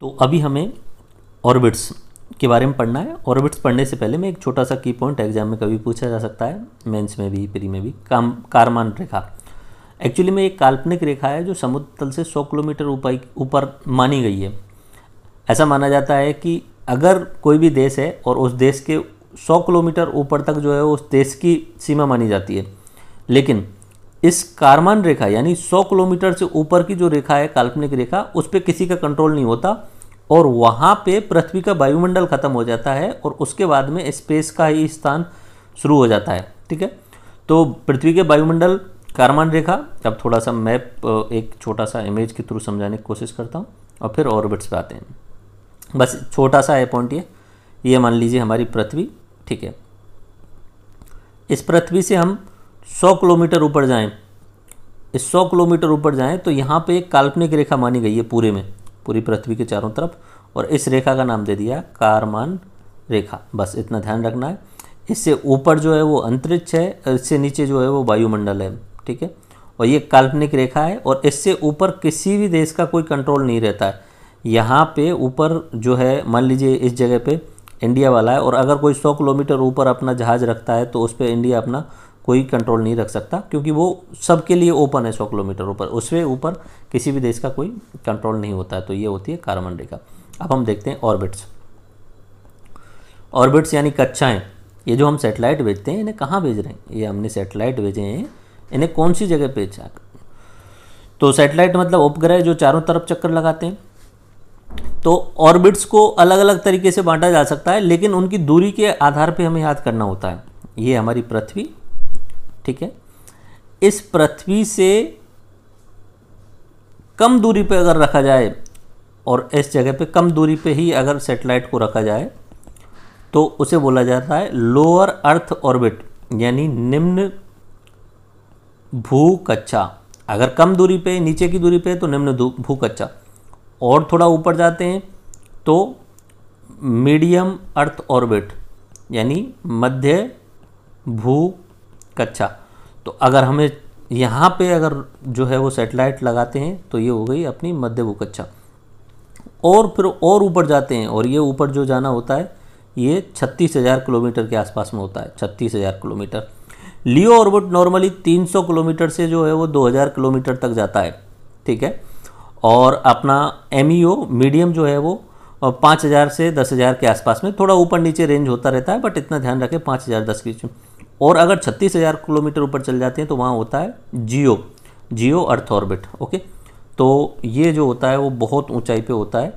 तो अभी हमें ऑर्बिट्स के बारे में पढ़ना है ऑर्बिट्स पढ़ने से पहले मैं एक छोटा सा की पॉइंट एग्जाम में कभी पूछा जा सकता है मेंस में भी प्री में भी काम कारमान रेखा एक्चुअली में एक काल्पनिक रेखा है जो समुद्र तल से 100 किलोमीटर ऊपर ऊपर मानी गई है ऐसा माना जाता है कि अगर कोई भी देश है और उस देश के सौ किलोमीटर ऊपर तक जो है उस देश की सीमा मानी जाती है लेकिन इस कार्बन रेखा यानी 100 किलोमीटर से ऊपर की जो रेखा है काल्पनिक रेखा उस पर किसी का कंट्रोल नहीं होता और वहाँ पे पृथ्वी का वायुमंडल खत्म हो जाता है और उसके बाद में स्पेस का ही स्थान शुरू हो जाता है ठीक है तो पृथ्वी के वायुमंडल कार्बन रेखा अब थोड़ा सा मैप एक छोटा सा इमेज के थ्रू समझाने की कोशिश करता हूँ और फिर ऑर्बिट्स पे आते हैं बस छोटा सा है पॉइंट ये ये मान लीजिए हमारी पृथ्वी ठीक है इस पृथ्वी से हम सौ किलोमीटर ऊपर जाएं इस सौ किलोमीटर ऊपर जाएं तो यहाँ पे एक काल्पनिक रेखा मानी गई है पूरे में पूरी पृथ्वी के चारों तरफ और इस रेखा का नाम दे दिया कारमान रेखा बस इतना ध्यान रखना है इससे ऊपर जो है वो अंतरिक्ष है इससे नीचे जो है वो वायुमंडल है ठीक है और ये काल्पनिक रेखा है और इससे ऊपर किसी भी देश का कोई कंट्रोल नहीं रहता है यहाँ पे ऊपर जो है मान लीजिए इस जगह पे इंडिया वाला है और अगर कोई सौ किलोमीटर ऊपर अपना जहाज़ रखता है तो उस पर इंडिया अपना कोई कंट्रोल नहीं रख सकता क्योंकि वो सबके लिए ओपन है सौ किलोमीटर ऊपर उसके ऊपर किसी भी देश का कोई कंट्रोल नहीं होता है तो ये होती है कार्बन रेखा अब हम देखते हैं ऑर्बिट्स ऑर्बिट्स यानी कक्षाएँ ये जो हम सेटेलाइट भेजते हैं इन्हें कहाँ भेज रहे हैं ये हमने सेटेलाइट भेजे हैं इन्हें कौन सी जगह भेजा तो सेटेलाइट मतलब उपग्रह जो चारों तरफ चक्कर लगाते हैं तो ऑर्बिट्स को अलग अलग तरीके से बांटा जा सकता है लेकिन उनकी दूरी के आधार पे हमें याद करना होता है ये हमारी पृथ्वी ठीक है इस पृथ्वी से कम दूरी पे अगर रखा जाए और इस जगह पे कम दूरी पे ही अगर सेटेलाइट को रखा जाए तो उसे बोला जाता है लोअर अर्थ ऑर्बिट यानी निम्न भू कच्चा अगर कम दूरी पे नीचे की दूरी पे तो निम्न भू कच्चा और थोड़ा ऊपर जाते हैं तो मीडियम अर्थ ऑर्बिट यानी मध्य भू कच्चा तो अगर हमें यहाँ पे अगर जो है वो सेटेलाइट लगाते हैं तो ये हो गई अपनी मध्य वो कच्चा और फिर और ऊपर जाते हैं और ये ऊपर जो जाना होता है ये छत्तीस हज़ार किलोमीटर के आसपास में होता है छत्तीस हज़ार kilometre LEO orbit normally 300 kilometre से जो है वो 2000 किलोमीटर तक जाता है ठीक है और अपना एम e मीडियम जो है वो पाँच हज़ार से दस हज़ार के आसपास में थोड़ा ऊपर नीचे रेंज होता रहता है बट इतना ध्यान रखें पाँच हज़ार दस में और अगर छत्तीस हज़ार किलोमीटर ऊपर चल जाते हैं तो वहाँ होता है जियो जियो अर्थ ऑर्बिट ओके तो ये जो होता है वो बहुत ऊंचाई पे होता है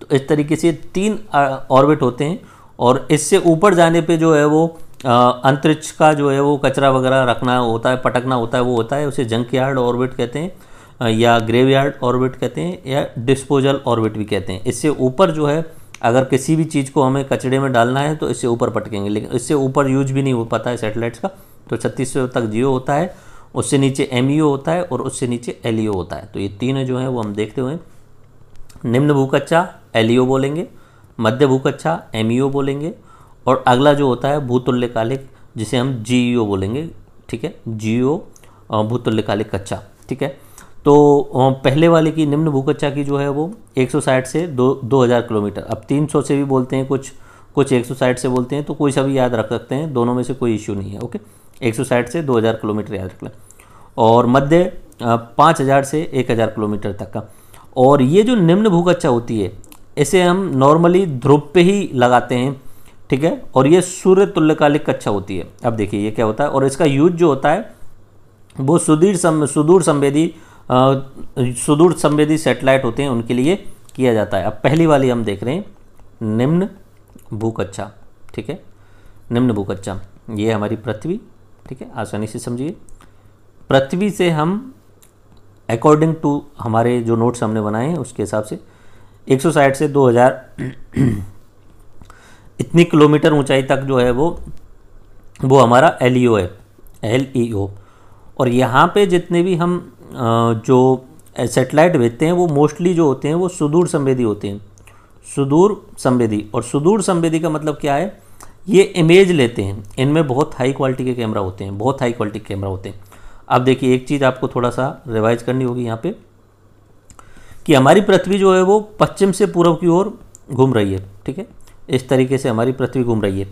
तो इस तरीके से तीन ऑर्बिट होते हैं और इससे ऊपर जाने पे जो है वो अंतरिक्ष का जो है वो कचरा वगैरह रखना होता है पटकना होता है वो होता है उसे जंक यार्ड ऑर्बिट कहते हैं या ग्रेव यार्ड ऑर्बिट कहते हैं या डिस्पोजल ऑर्बिट भी कहते हैं इससे ऊपर जो है अगर किसी भी चीज़ को हमें कचड़े में डालना है तो इससे ऊपर पटकेंगे लेकिन इससे ऊपर यूज भी नहीं हो पाता है सैटेलाइट्स का तो छत्तीस सौ तक जियो होता है उससे नीचे एम e होता है और उससे नीचे एल e होता है तो ये तीन जो हैं वो हम देखते हुए निम्न कच्चा एल e बोलेंगे मध्य भूकक्षा एम बोलेंगे और अगला जो होता है भूतुल्यकालिक जिसे हम जी बोलेंगे ठीक है जी भूतुल्यकालिक कच्चा ठीक है तो पहले वाले की निम्न भूकच्चा की जो है वो 160 से दो दो हज़ार किलोमीटर अब 300 से भी बोलते हैं कुछ कुछ 160 से बोलते हैं तो कोई सभी याद रख सकते हैं दोनों में से कोई इश्यू नहीं है ओके 160 से 2000 किलोमीटर याद रख लें और मध्य 5000 से 1000 किलोमीटर तक का और ये जो निम्न भूकच्छा होती है इसे हम नॉर्मली ध्रुव पे ही लगाते हैं ठीक है और ये सूर्य तुल्यकालिक कक्षा होती है अब देखिए ये क्या होता है और इसका यूज जो होता है वो सुदीर सम सुदूर संवेदी सुदूर संवेदी सेटेलाइट होते हैं उनके लिए किया जाता है अब पहली वाली हम देख रहे हैं निम्न भूकच्चा ठीक है निम्न भूकच्चा ये हमारी पृथ्वी ठीक है आसानी से समझिए पृथ्वी से हम अकॉर्डिंग टू हमारे जो नोट्स हमने बनाए हैं उसके हिसाब से 160 से 2000 इतनी किलोमीटर ऊंचाई तक जो है वो वो हमारा एल e है एल e और यहाँ पे जितने भी हम जो सेटेलाइट भेजते हैं वो मोस्टली जो होते हैं वो सुदूर संवेदी होते हैं सुदूर संवेदी और सुदूर संवेदी का मतलब क्या है ये इमेज लेते हैं इनमें बहुत हाई क्वालिटी के कैमरा होते हैं बहुत हाई क्वालिटी के कैमरा होते हैं अब देखिए एक चीज़ आपको थोड़ा सा रिवाइज करनी होगी यहाँ पे कि हमारी पृथ्वी जो है वो पश्चिम से पूर्व की ओर घूम रही है ठीक है इस तरीके से हमारी पृथ्वी घूम रही है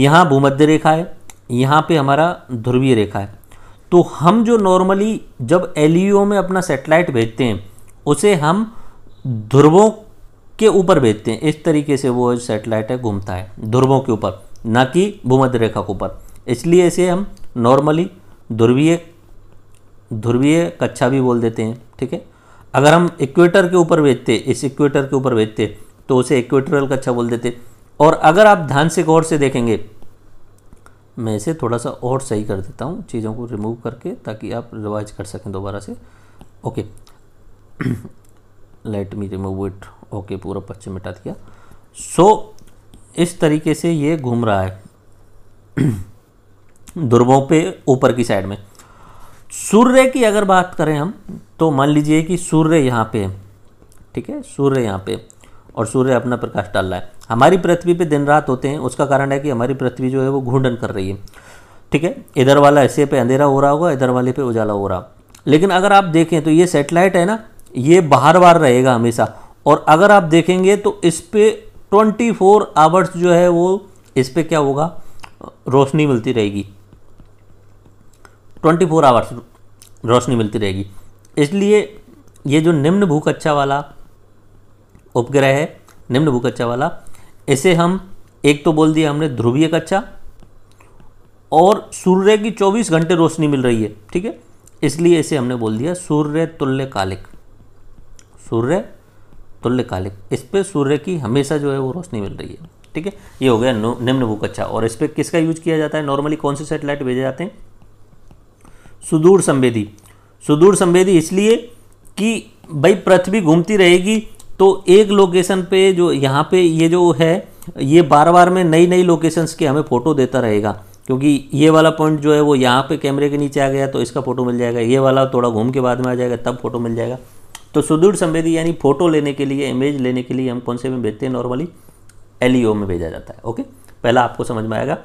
यहाँ भूमध्य रेखा है यहाँ पे हमारा ध्रुवीय रेखा है तो हम जो नॉर्मली जब एल में अपना सेटेलाइट भेजते हैं उसे हम ध्रुवों के ऊपर भेजते हैं इस तरीके से वो सेटेलाइट है घूमता है ध्रुवों के ऊपर ना कि भूमध्य रेखा के ऊपर इसलिए इसे हम नॉर्मली ध्रुवीय ध्रुवीय कक्षा भी बोल देते हैं ठीक है अगर हम इक्वेटर के ऊपर भेजते इस इक्वेटर के ऊपर भेजते तो उसे इक्वेटरल कक्षा बोल देते और अगर आप ध्यान से गौर से देखेंगे मैं इसे थोड़ा सा और सही कर देता हूँ चीज़ों को रिमूव करके ताकि आप रिवाइज कर सकें दोबारा से okay let me remove it okay पूरा पश्चिम मिटा दिया सो so, इस तरीके से ये घूम रहा है ध्रुवों पे ऊपर की साइड में सूर्य की अगर बात करें हम तो मान लीजिए कि सूर्य यहाँ पे ठीक है सूर्य यहाँ पे और सूर्य अपना प्रकाश डाल रहा है हमारी पृथ्वी पे दिन रात होते हैं उसका कारण है कि हमारी पृथ्वी जो है वो घूंडन कर रही है ठीक है इधर वाला ऐसे पे अंधेरा हो रहा होगा इधर वाले पे उजाला हो रहा लेकिन अगर आप देखें तो ये सेटेलाइट है ना ये बाहर बार रहेगा हमेशा और अगर आप देखेंगे तो इस पर ट्वेंटी फोर आवर्स जो है वो इस पर क्या होगा रोशनी मिलती रहेगी ट्वेंटी फोर आवर्स रोशनी मिलती रहेगी इसलिए ये जो निम्न भूकक्षा वाला उपग्रह है निम्न भूकक्षा वाला इसे हम एक तो बोल दिया हमने ध्रुवीय कक्षा और सूर्य की 24 घंटे रोशनी मिल रही है ठीक है इसलिए इसे हमने बोल दिया सूर्य तुल्य कालिक सूर्य तुल्य कालिक इस पर सूर्य की हमेशा जो है वो रोशनी मिल रही है ठीक है ये हो गया निम्न भूकक्षा और इस पर किसका यूज किया जाता है नॉर्मली कौन से सेटेलाइट भेजे जाते हैं सुदूर संवेदी सुदूर संवेदी इसलिए कि भाई पृथ्वी घूमती रहेगी तो एक लोकेशन पे जो यहाँ पे ये जो है ये बार बार में नई नई लोकेशंस के हमें फ़ोटो देता रहेगा क्योंकि ये वाला पॉइंट जो है वो यहाँ पे कैमरे के नीचे आ गया तो इसका फ़ोटो मिल जाएगा ये वाला थोड़ा घूम के बाद में आ जाएगा तब फ़ोटो मिल जाएगा तो सुदूर संवेदी यानी फ़ोटो लेने के लिए इमेज लेने के लिए हम कौन से में भेजते हैं नॉर्मली एल e में भेजा जाता है ओके पहला आपको समझ में आएगा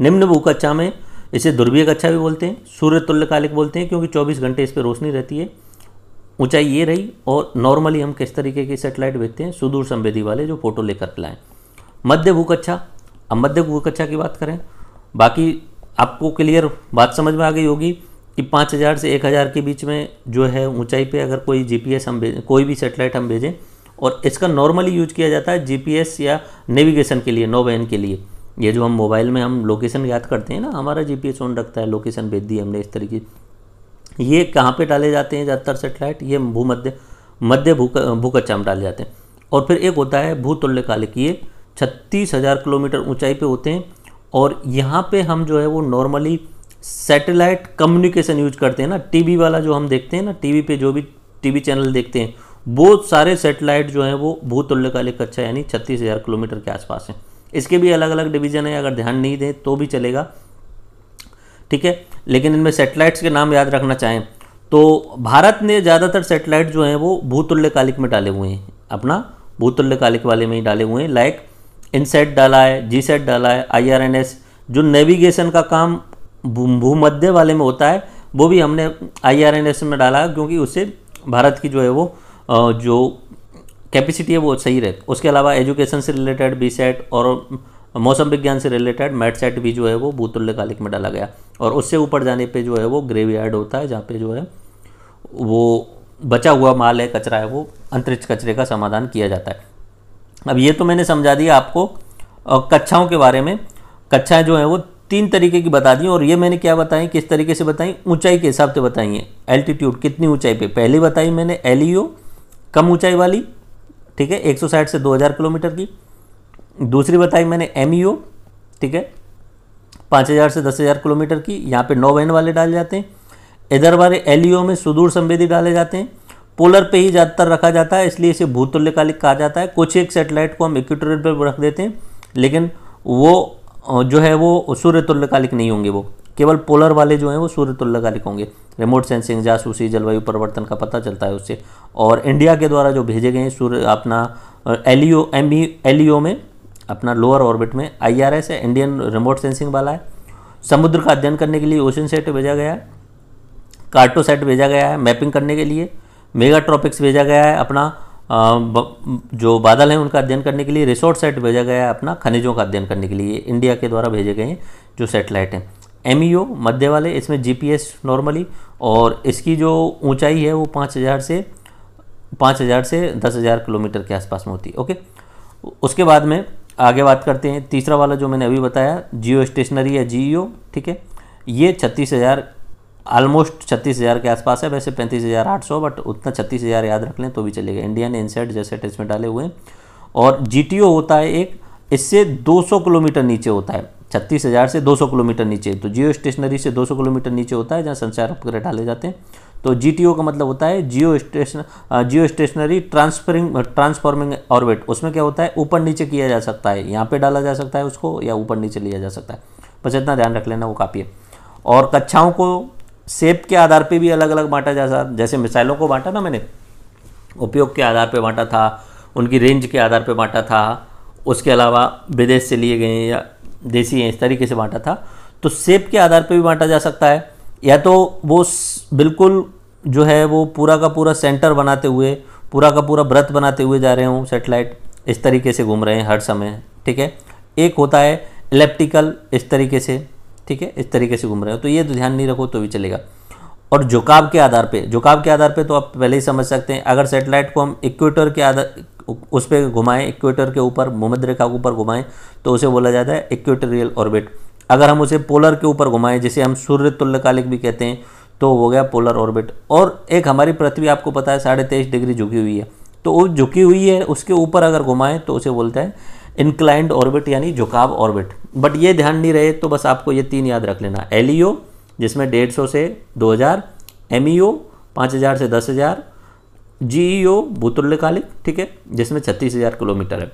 निम्न भूकक्षा में इसे ध्रुवीय कक्षा भी बोलते हैं सूर्य तुल्यकालिक बोलते हैं क्योंकि 24 घंटे इस पर रोशनी रहती है ऊंचाई ये रही और नॉर्मली हम किस तरीके की सेटेलाइट भेजते हैं सुदूर संवेदी वाले जो फ़ोटो लेकर के लाएँ मध्य भूकक्षा अब मध्य भूकक्षा की बात करें बाकी आपको क्लियर बात समझ में आ गई होगी कि 5000 से 1000 के बीच में जो है ऊंचाई पे अगर कोई जीपीएस हम भेजें कोई भी सेटेलाइट हम भेजें और इसका नॉर्मली यूज किया जाता है जीपीएस या नेविगेशन के लिए नौवहन के लिए ये जो हम मोबाइल में हम लोकेशन याद करते हैं ना हमारा जीपीएस ऑन रखता है लोकेशन भेज दी हमने इस तरीके ये कहाँ पे डाले जाते हैं ज़्यादातर सेटेलाइट ये भूमध्य मध्य भूक भूकच्चा में डाले जाते हैं और फिर एक होता है भूतुल्यकालिक ये छत्तीस हज़ार किलोमीटर ऊंचाई पे होते हैं और यहाँ पे हम जो है वो नॉर्मली सैटेलाइट कम्युनिकेशन यूज करते हैं ना टी वाला जो हम देखते हैं ना टी वी जो भी टी चैनल देखते हैं वो सारे सेटेलाइट जो है वो भूतुल्यकालिक कक्षा यानी छत्तीस हज़ार किलोमीटर के आसपास हैं इसके भी अलग अलग डिवीज़न है अगर ध्यान नहीं दें तो भी चलेगा ठीक है लेकिन इनमें सेटेलाइट्स के नाम याद रखना चाहें तो भारत ने ज़्यादातर सेटेलाइट जो हैं वो भूतुल्यकालिक में डाले हुए हैं अपना भूतुल्यकालिक वाले में ही डाले हुए हैं लाइक इनसेट डाला है जी सेट डाला है आई जो नेविगेशन का काम भूमध्य वाले में होता है वो भी हमने आई में डाला है क्योंकि उससे भारत की जो है वो जो कैपेसिटी है वो सही रहे उसके अलावा एजुकेशन से रिलेटेड बी सेट और मौसम विज्ञान से रिलेटेड सेट भी जो है वो भूतुल्यकालिक में डाला गया और उससे ऊपर जाने पे जो है वो ग्रेवयार्ड होता है जहाँ पे जो है वो बचा हुआ माल है कचरा है वो अंतरिक्ष कचरे का समाधान किया जाता है अब ये तो मैंने समझा दिया आपको कक्षाओं के बारे में कक्षाएँ जो हैं वो तीन तरीके की बता दी और ये मैंने क्या बताई किस तरीके से बताई ऊंचाई के हिसाब से बताइए एल्टीट्यूड कितनी ऊंचाई पे पहले बताई मैंने एल e कम ऊंचाई वाली ठीक है 160 से 2000 किलोमीटर की दूसरी बताई मैंने एम ठीक है पाँच हज़ार से दस हज़ार किलोमीटर की यहाँ पे नौ वैन वाले डाले जाते हैं इधर वाले एल में सुदूर संवेदी डाले जाते हैं पोलर पे ही ज़्यादातर रखा जाता है इसलिए इसे भूतुल्यकालिक कहा जाता है कुछ एक सेटेलाइट को हम इक्वेटोरियल पर रख देते हैं लेकिन वो जो है वो सूर्य तुल्यकालिक नहीं होंगे वो केवल पोलर वाले जो हैं वो सूर्य तुल्यकालिक होंगे रिमोट सेंसिंग जासूसी जलवायु परिवर्तन का पता चलता है उससे और इंडिया के द्वारा जो भेजे गए हैं सूर्य अपना एल ई e, में अपना लोअर ऑर्बिट में आई आर एस है इंडियन रिमोट सेंसिंग वाला है समुद्र का अध्ययन करने के लिए ओशन सेट भेजा गया है कार्टो सेट भेजा गया है मैपिंग करने के लिए मेगा ट्रॉपिक्स भेजा गया है अपना जो बादल हैं उनका अध्ययन करने के लिए रिसोर्ट सेट भेजा गया है अपना खनिजों का अध्ययन करने के लिए इंडिया के द्वारा भेजे गए हैं जो सेटेलाइट हैं एम ई e मध्य वाले इसमें जी पी एस नॉर्मली और इसकी जो ऊंचाई है वो पाँच हज़ार से पाँच हज़ार से दस हज़ार किलोमीटर के आसपास में होती है ओके उसके बाद में आगे बात करते हैं तीसरा वाला जो मैंने अभी बताया जियो स्टेशनरी या जियो ठीक है ये छत्तीस हज़ार ऑलमोस्ट छत्तीस हज़ार के आसपास है वैसे पैंतीस हज़ार आठ सौ बट उतना छत्तीस हज़ार याद रख लें तो भी चलेगा इंडियन इनसेट जैसे टेस्ट में डाले हुए हैं और जी होता है एक इससे 200 किलोमीटर नीचे होता है छत्तीस हज़ार से 200 किलोमीटर नीचे तो जियो स्टेशनरी से 200 किलोमीटर नीचे होता है जहाँ संचार उपग्रह डाले जाते हैं तो जी का मतलब होता है geo station geo stationary transferring transforming orbit उसमें क्या होता है ऊपर नीचे किया जा सकता है यहाँ पे डाला जा सकता है उसको या ऊपर नीचे लिया जा सकता है बस इतना ध्यान रख लेना वो काफ़ी है और कक्षाओं को सेप के आधार पर भी अलग अलग बांटा जा सकता जैसे मिसाइलों को बांटा ना मैंने उपयोग के आधार पर बांटा था उनकी रेंज के आधार पर बांटा था उसके अलावा विदेश से लिए गए या देसी हैं इस तरीके से बांटा था तो सेप के आधार पर भी बांटा जा सकता है या तो वो बिल्कुल जो है वो पूरा का पूरा सेंटर बनाते हुए पूरा का पूरा व्रत बनाते हुए जा रहे हों सेटेलाइट इस तरीके से घूम रहे हैं हर समय ठीक है एक होता है इलेप्टिकल इस तरीके से ठीक है इस तरीके से घूम रहे हो तो ये तो ध्यान नहीं रखो तो भी चलेगा और झुकाव के आधार पे झुकाव के आधार पे तो आप पहले ही समझ सकते हैं अगर सेटेलाइट को हम इक्वेटर के आधार उस पर घुमाएं इक्वेटर के ऊपर भूमध रेखा के ऊपर घुमाएं तो उसे बोला जाता है इक्वेटोरियल ऑर्बिट अगर हम उसे पोलर के ऊपर घुमाएं जिसे हम सूर्य तुल्यकालिक भी कहते हैं तो हो गया पोलर ऑर्बिट और एक हमारी पृथ्वी आपको पता है साढ़े तेईस डिग्री झुकी हुई है तो वो झुकी हुई है उसके ऊपर अगर घुमाएं तो उसे बोलते हैं इंक्लाइंड ऑर्बिट यानी झुकाव ऑर्बिट बट ये ध्यान नहीं रहे तो बस आपको ये तीन याद रख लेना एल e जिसमें डेढ़ सौ से दो हज़ार एम ई e पाँच हज़ार से दस हज़ार जी ई e ओ भूतुल्यकालिक ठीक है जिसमें छत्तीस हज़ार किलोमीटर है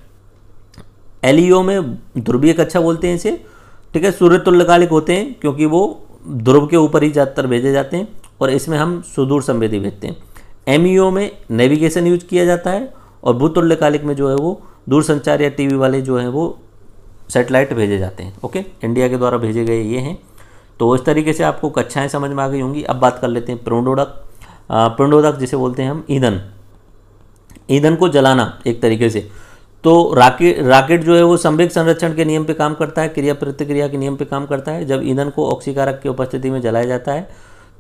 एल में ध्रुवीय कक्षा बोलते हैं इसे ठीक है सूर्यतुल्यकालिक होते हैं क्योंकि वो ध्रुव के ऊपर ही ज़्यादातर भेजे जाते हैं और इसमें हम सुदूर संवेदी भेजते हैं एम e में नेविगेशन यूज किया जाता है और भूतुल्यकालिक में जो है वो दूरसंचार या टी वाले जो हैं वो सेटेलाइट भेजे जाते हैं ओके इंडिया के द्वारा भेजे गए ये हैं तो इस तरीके से आपको कक्षाएँ समझ में आ गई होंगी अब बात कर लेते हैं प्रोडोडक प्रणोदक जिसे बोलते हैं हम ईंधन ईंधन को जलाना एक तरीके से तो राकेट राकेट जो है वो संवेक संरक्षण के नियम पे काम करता है क्रिया प्रतिक्रिया के नियम पे काम करता है जब ईंधन को ऑक्सीकारक की उपस्थिति में जलाया जाता है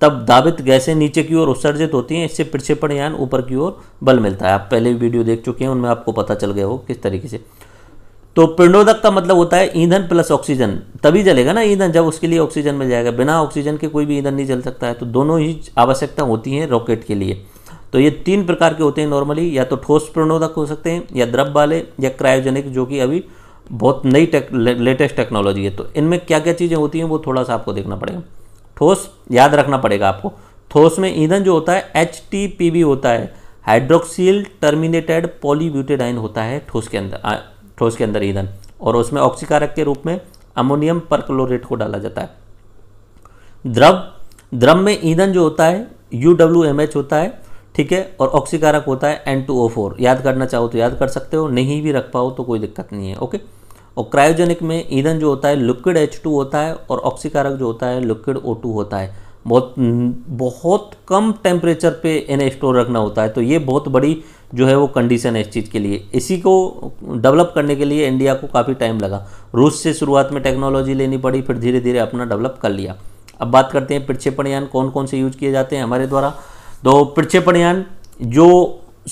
तब दाबित गैसें नीचे की ओर उत्सर्जित होती हैं इससे प्रक्षेपण यान ऊपर की ओर बल मिलता है आप पहले भी वीडियो देख चुके हैं उनमें आपको पता चल गया हो किस तरीके से तो पिंडोदक का मतलब होता है ईंधन प्लस ऑक्सीजन तभी जलेगा ना ईंधन जब उसके लिए ऑक्सीजन मिल जाएगा बिना ऑक्सीजन के कोई भी ईंधन नहीं जल सकता है तो दोनों ही आवश्यकता होती है रॉकेट के लिए तो ये तीन प्रकार के होते हैं नॉर्मली या तो ठोस प्रणोदक हो सकते हैं या द्रव वाले या क्रायोजेनिक जो कि अभी बहुत नई टेक ले, लेटेस्ट टेक्नोलॉजी है तो इनमें क्या क्या चीज़ें होती हैं वो थोड़ा सा आपको देखना पड़ेगा ठोस याद रखना पड़ेगा आपको ठोस में ईंधन जो होता है एच होता है हाइड्रोक्सील टर्मिनेटेड पॉलीब्यूटेडाइन होता है ठोस के अंदर ठोस के अंदर ईंधन और उसमें ऑक्सीकारक के रूप में अमोनियम परक्लोरेट को डाला जाता है द्रव द्रव में ईंधन जो होता है यू होता है ठीक है और ऑक्सीकारक होता है एन टू ओ फोर याद करना चाहो तो याद कर सकते हो नहीं भी रख पाओ तो कोई दिक्कत नहीं है ओके और क्रायोजेनिक में ईंधन जो होता है लिक्विड एच टू होता है और ऑक्सीकारक जो होता है लिक्विड ओ टू होता है बहुत बहुत कम टेम्परेचर पे इन्हें स्टोर रखना होता है तो ये बहुत बड़ी जो है वो कंडीशन है इस चीज़ के लिए इसी को डेवलप करने के लिए इंडिया को काफ़ी टाइम लगा रूस से शुरुआत में टेक्नोलॉजी लेनी पड़ी फिर धीरे धीरे अपना डेवलप कर लिया अब बात करते हैं प्रक्षेपण यान कौन कौन से यूज किए जाते हैं हमारे द्वारा तो प्रक्षेपणयान जो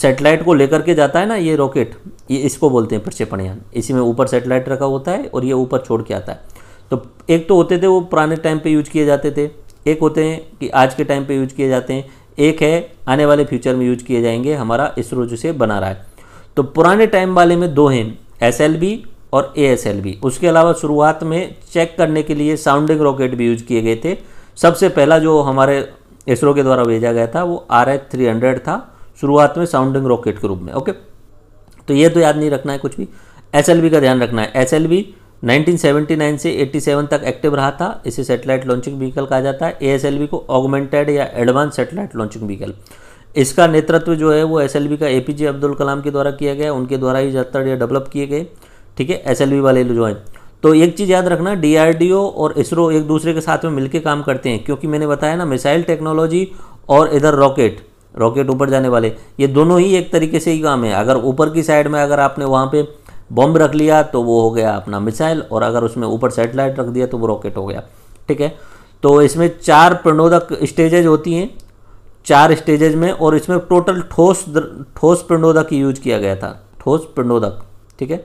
सेटेलाइट को लेकर के जाता है ना ये रॉकेट ये इसको बोलते हैं प्रक्षेपणयान इसी में ऊपर सेटेलाइट रखा होता है और ये ऊपर छोड़ के आता है तो एक तो होते थे वो पुराने टाइम पे यूज किए जाते थे एक होते हैं कि आज के टाइम पे यूज किए जाते हैं एक है आने वाले फ्यूचर में यूज किए जाएंगे हमारा इसरो जिसे बना रहा है तो पुराने टाइम वाले में दो हैं एस और ए उसके अलावा शुरुआत में चेक करने के लिए साउंडिंग रॉकेट भी यूज किए गए थे सबसे पहला जो हमारे इसरो के द्वारा भेजा गया था वो आर एच थ्री हंड्रेड था शुरुआत में साउंडिंग रॉकेट के रूप में ओके तो ये तो याद नहीं रखना है कुछ भी एस का ध्यान रखना है एस 1979 से 87 तक एक्टिव रहा था इसे सैटेलाइट लॉन्चिंग व्हीकल कहा जाता है ए को ऑगमेंटेड या एडवांस सैटेलाइट लॉन्चिंग व्हीकल इसका नेतृत्व जो है वो एस का ए अब्दुल कलाम के द्वारा किया गया उनके द्वारा ही ज़्यादातर यह डेवलप किए गए ठीक है एस वाले जो हैं तो एक चीज़ याद रखना डीआरडीओ और इसरो एक दूसरे के साथ में मिलकर काम करते हैं क्योंकि मैंने बताया ना मिसाइल टेक्नोलॉजी और इधर रॉकेट रॉकेट ऊपर जाने वाले ये दोनों ही एक तरीके से ही काम है अगर ऊपर की साइड में अगर आपने वहाँ पे बॉम्ब रख लिया तो वो हो गया अपना मिसाइल और अगर उसमें ऊपर सेटेलाइट रख दिया तो वो रॉकेट हो गया ठीक है तो इसमें चार प्रणोदक स्टेजेज होती हैं चार स्टेजेज में और इसमें टोटल ठोस ठोस प्रणोदक यूज किया गया था ठोस प्रणोदक ठीक है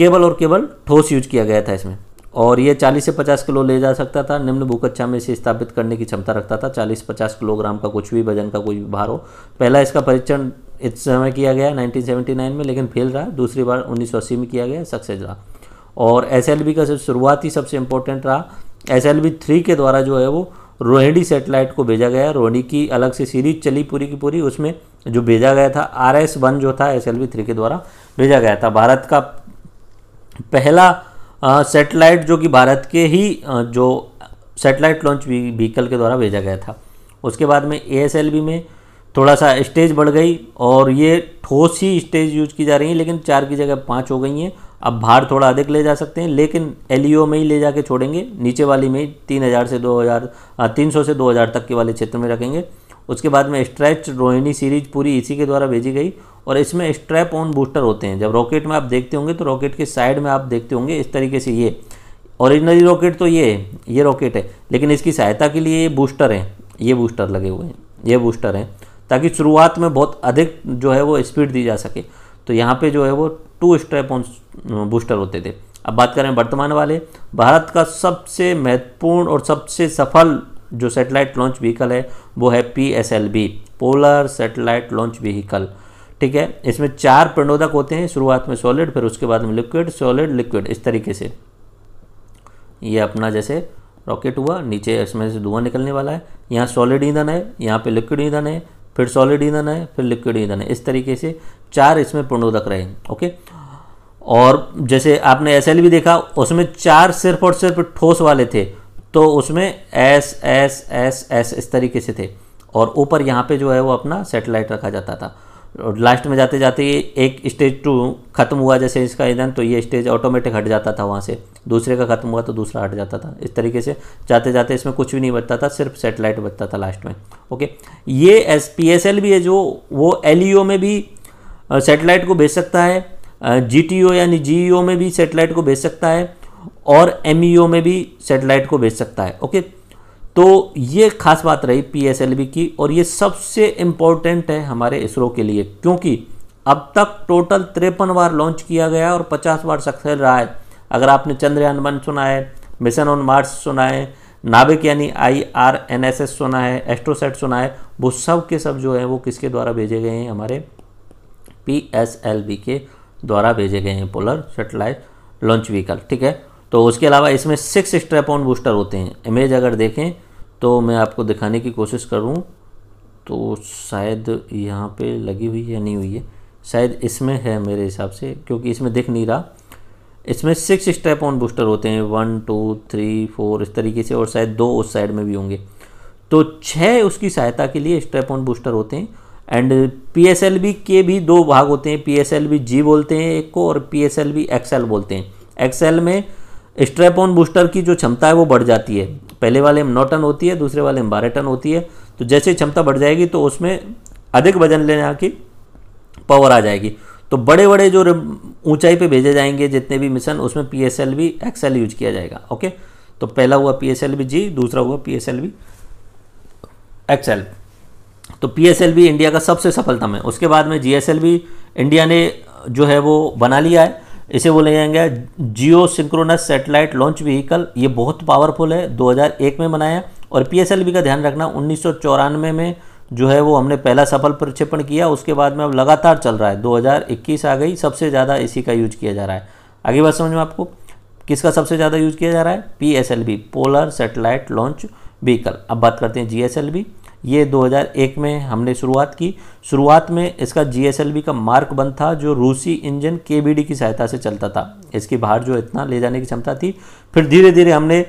केवल और केवल ठोस यूज किया गया था इसमें और ये 40 से 50 किलो ले जा सकता था निम्न भूकक्षा में इसे स्थापित करने की क्षमता रखता था 40 पचास किलोग्राम का कुछ भी वजन का कोई भी भार हो पहला इसका परीक्षण इस समय किया गया 1979 में लेकिन फेल रहा दूसरी बार 1980 में किया गया सक्सेस रहा और एस का सबसे ही सबसे इम्पोर्टेंट रहा एस एल के द्वारा जो है वो रोहिणी सेटेलाइट को भेजा गया रोहिणी की अलग से सीरीज चली पूरी की पूरी उसमें जो भेजा गया था आर एस वन जो था एस एल के द्वारा भेजा गया था भारत का पहला सेटेलाइट जो कि भारत के ही आ, जो सेटेलाइट लॉन्च व्हीकल के द्वारा भेजा गया था उसके बाद में ए में थोड़ा सा स्टेज बढ़ गई और ये ठोस ही स्टेज यूज की जा रही है लेकिन चार की जगह पाँच हो गई हैं अब भार थोड़ा अधिक ले जा सकते हैं लेकिन एल e में ही ले जाके छोड़ेंगे नीचे वाली में ही तीन हज़ार से दो हज़ार तीन सौ से दो हज़ार तक के वाले क्षेत्र में रखेंगे उसके बाद में स्ट्रेच रोहिणी सीरीज पूरी इसी के द्वारा भेजी गई और इसमें स्ट्रैप ऑन बूस्टर होते हैं जब रॉकेट में आप देखते होंगे तो रॉकेट के साइड में आप देखते होंगे इस तरीके से ये ओरिजिनली रॉकेट तो ये है ये रॉकेट है लेकिन इसकी सहायता के लिए ये बूस्टर हैं ये बूस्टर लगे हुए हैं ये बूस्टर हैं ताकि शुरुआत में बहुत अधिक जो है वो स्पीड दी जा सके तो यहाँ पे जो है वो टू स्ट्रैप ऑन बूस्टर होते थे अब बात करें वर्तमान वाले भारत का सबसे महत्वपूर्ण और सबसे सफल जो सेटेलाइट लॉन्च व्हीकल है वो है P S L B polar satellite launch vehicle ठीक है इसमें चार प्रणोदक होते हैं शुरुआत में सॉलिड फिर उसके बाद में लिक्विड सॉलिड लिक्विड इस तरीके से ये अपना जैसे रॉकेट हुआ नीचे इसमें से धुआं निकलने वाला है यहाँ सॉलिड ईंधन है यहाँ पे लिक्विड ईंधन है फिर सॉलिड ईंधन है फिर लिक्विड ईंधन है इस तरीके से चार इसमें प्रणोदक रहे ओके और जैसे आपने एस देखा उसमें चार सिर्फ और सिर्फ ठोस वाले थे तो उसमें एस एस एस एस इस तरीके से थे और ऊपर यहाँ पे जो है वो अपना सेटेलाइट रखा जाता था और लास्ट में जाते जाते ये एक स्टेज टू ख़त्म हुआ जैसे इसका ईंधन तो ये स्टेज ऑटोमेटिक हट जाता था वहाँ से दूसरे का ख़त्म हुआ तो दूसरा हट जाता था इस तरीके से जाते जाते इसमें कुछ भी नहीं बचता था सिर्फ सेटेलाइट बचता था लास्ट में ओके ये एस पी एस एल भी है जो वो एल ई ओ में भी सेटेलाइट uh, को भेज सकता है जी टी ओ यानी जी ई ओ में भी सेटेलाइट को भेज सकता है और एम e में भी सेटेलाइट को भेज सकता है ओके तो ये खास बात रही पी की और ये सबसे इम्पोर्टेंट है हमारे इसरो के लिए क्योंकि अब तक टोटल तिरपन बार लॉन्च किया गया और पचास बार सक्सेस रहा है अगर आपने चंद्रयान वन सुना है मिशन ऑन मार्स सुना है नाविक यानी I R N S S सुना है एस्ट्रोसेट सुना है वो सब के सब जो है वो किसके द्वारा भेजे गए हैं हमारे पी एस एल बी के द्वारा भेजे गए हैं पोलर सेटेलाइट लॉन्च व्हीकल ठीक है तो उसके अलावा इसमें सिक्स स्ट्रेप ऑन बूस्टर होते हैं इमेज अगर देखें तो मैं आपको दिखाने की कोशिश करूँ तो शायद यहाँ पे लगी हुई है नहीं हुई है शायद इसमें है मेरे हिसाब से क्योंकि इसमें दिख नहीं रहा इसमें सिक्स स्टेप ऑन बूस्टर होते हैं वन टू थ्री फोर इस तरीके से और शायद दो उस साइड में भी होंगे तो छः उसकी सहायता के लिए स्टेप ऑन बूस्टर होते हैं एंड पी के भी दो भाग होते हैं पी जी बोलते हैं एक को और पी एक्सएल बोलते हैं एक्सएल में स्ट्रैप ऑन बूस्टर की जो क्षमता है वो बढ़ जाती है पहले वाले में नौ टन होती है दूसरे वाले में बारह टन होती है तो जैसे क्षमता बढ़ जाएगी तो उसमें अधिक वजन लेने की पावर आ जाएगी तो बड़े बड़े जो ऊंचाई पे भेजे जाएंगे जितने भी मिशन उसमें P S L V XL use किया जाएगा ओके तो पहला हुआ P S L V G दूसरा हुआ P S L V XL तो P S L V India का सबसे सफलतम है उसके बाद में G S L V India ने जो है वो बना लिया है इसे बोले जाएंगे geo synchronous satellite launch vehicle ये बहुत पावरफुल है 2001 में बनाया और पीएसएलवी का ध्यान रखना उन्नीस में जो है वो हमने पहला सफल प्रक्षेपण किया उसके बाद में अब लगातार चल रहा है 2021 आ गई सबसे ज़्यादा इसी का यूज किया जा रहा है आगे बात समझ में आपको किसका सबसे ज़्यादा यूज किया जा रहा है P polar satellite launch vehicle अब बात करते हैं जी ये 2001 में हमने शुरुआत की शुरुआत में इसका जी का मार्क बन था जो रूसी इंजन के की सहायता से चलता था इसकी बाहर जो इतना ले जाने की क्षमता थी फिर धीरे धीरे हमने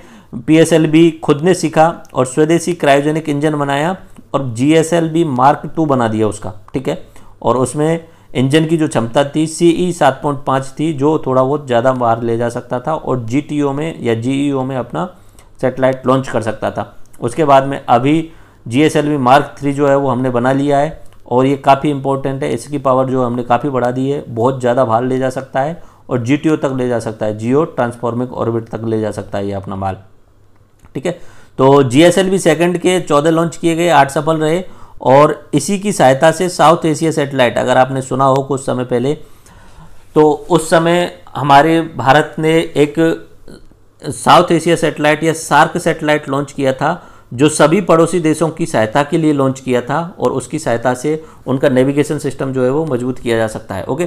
पी खुद ने सीखा और स्वदेशी क्रायोजेनिक इंजन बनाया और जी मार्क टू बना दिया उसका ठीक है और उसमें इंजन की जो क्षमता थी सी ई e सात पॉइंट पाँच थी जो थोड़ा बहुत ज़्यादा बाहर ले जा सकता था और जी टी ओ में या जी ई ओ में अपना सेटेलाइट लॉन्च कर सकता था उसके बाद में अभी G S V mark three जो है वो हमने बना लिया है और ये काफ़ी इंपॉर्टेंट है इसकी पावर जो हमने काफ़ी बढ़ा दी है बहुत ज़्यादा भार ले जा सकता है और जी तक ले जा सकता है जियो ट्रांसफॉर्मिक ऑर्बिट तक ले जा सकता है ये अपना माल ठीक है तो जी एस वी सेकेंड के चौदह लॉन्च किए गए आठ सफल रहे और इसी की सहायता से साउथ एशिया सेटेलाइट अगर आपने सुना हो कुछ समय पहले तो उस समय हमारे भारत ने एक साउथ एशिया सेटेलाइट या सार्क सेटेलाइट लॉन्च किया था जो सभी पड़ोसी देशों की सहायता के लिए लॉन्च किया था और उसकी सहायता से उनका नेविगेशन सिस्टम जो है वो मजबूत किया जा सकता है ओके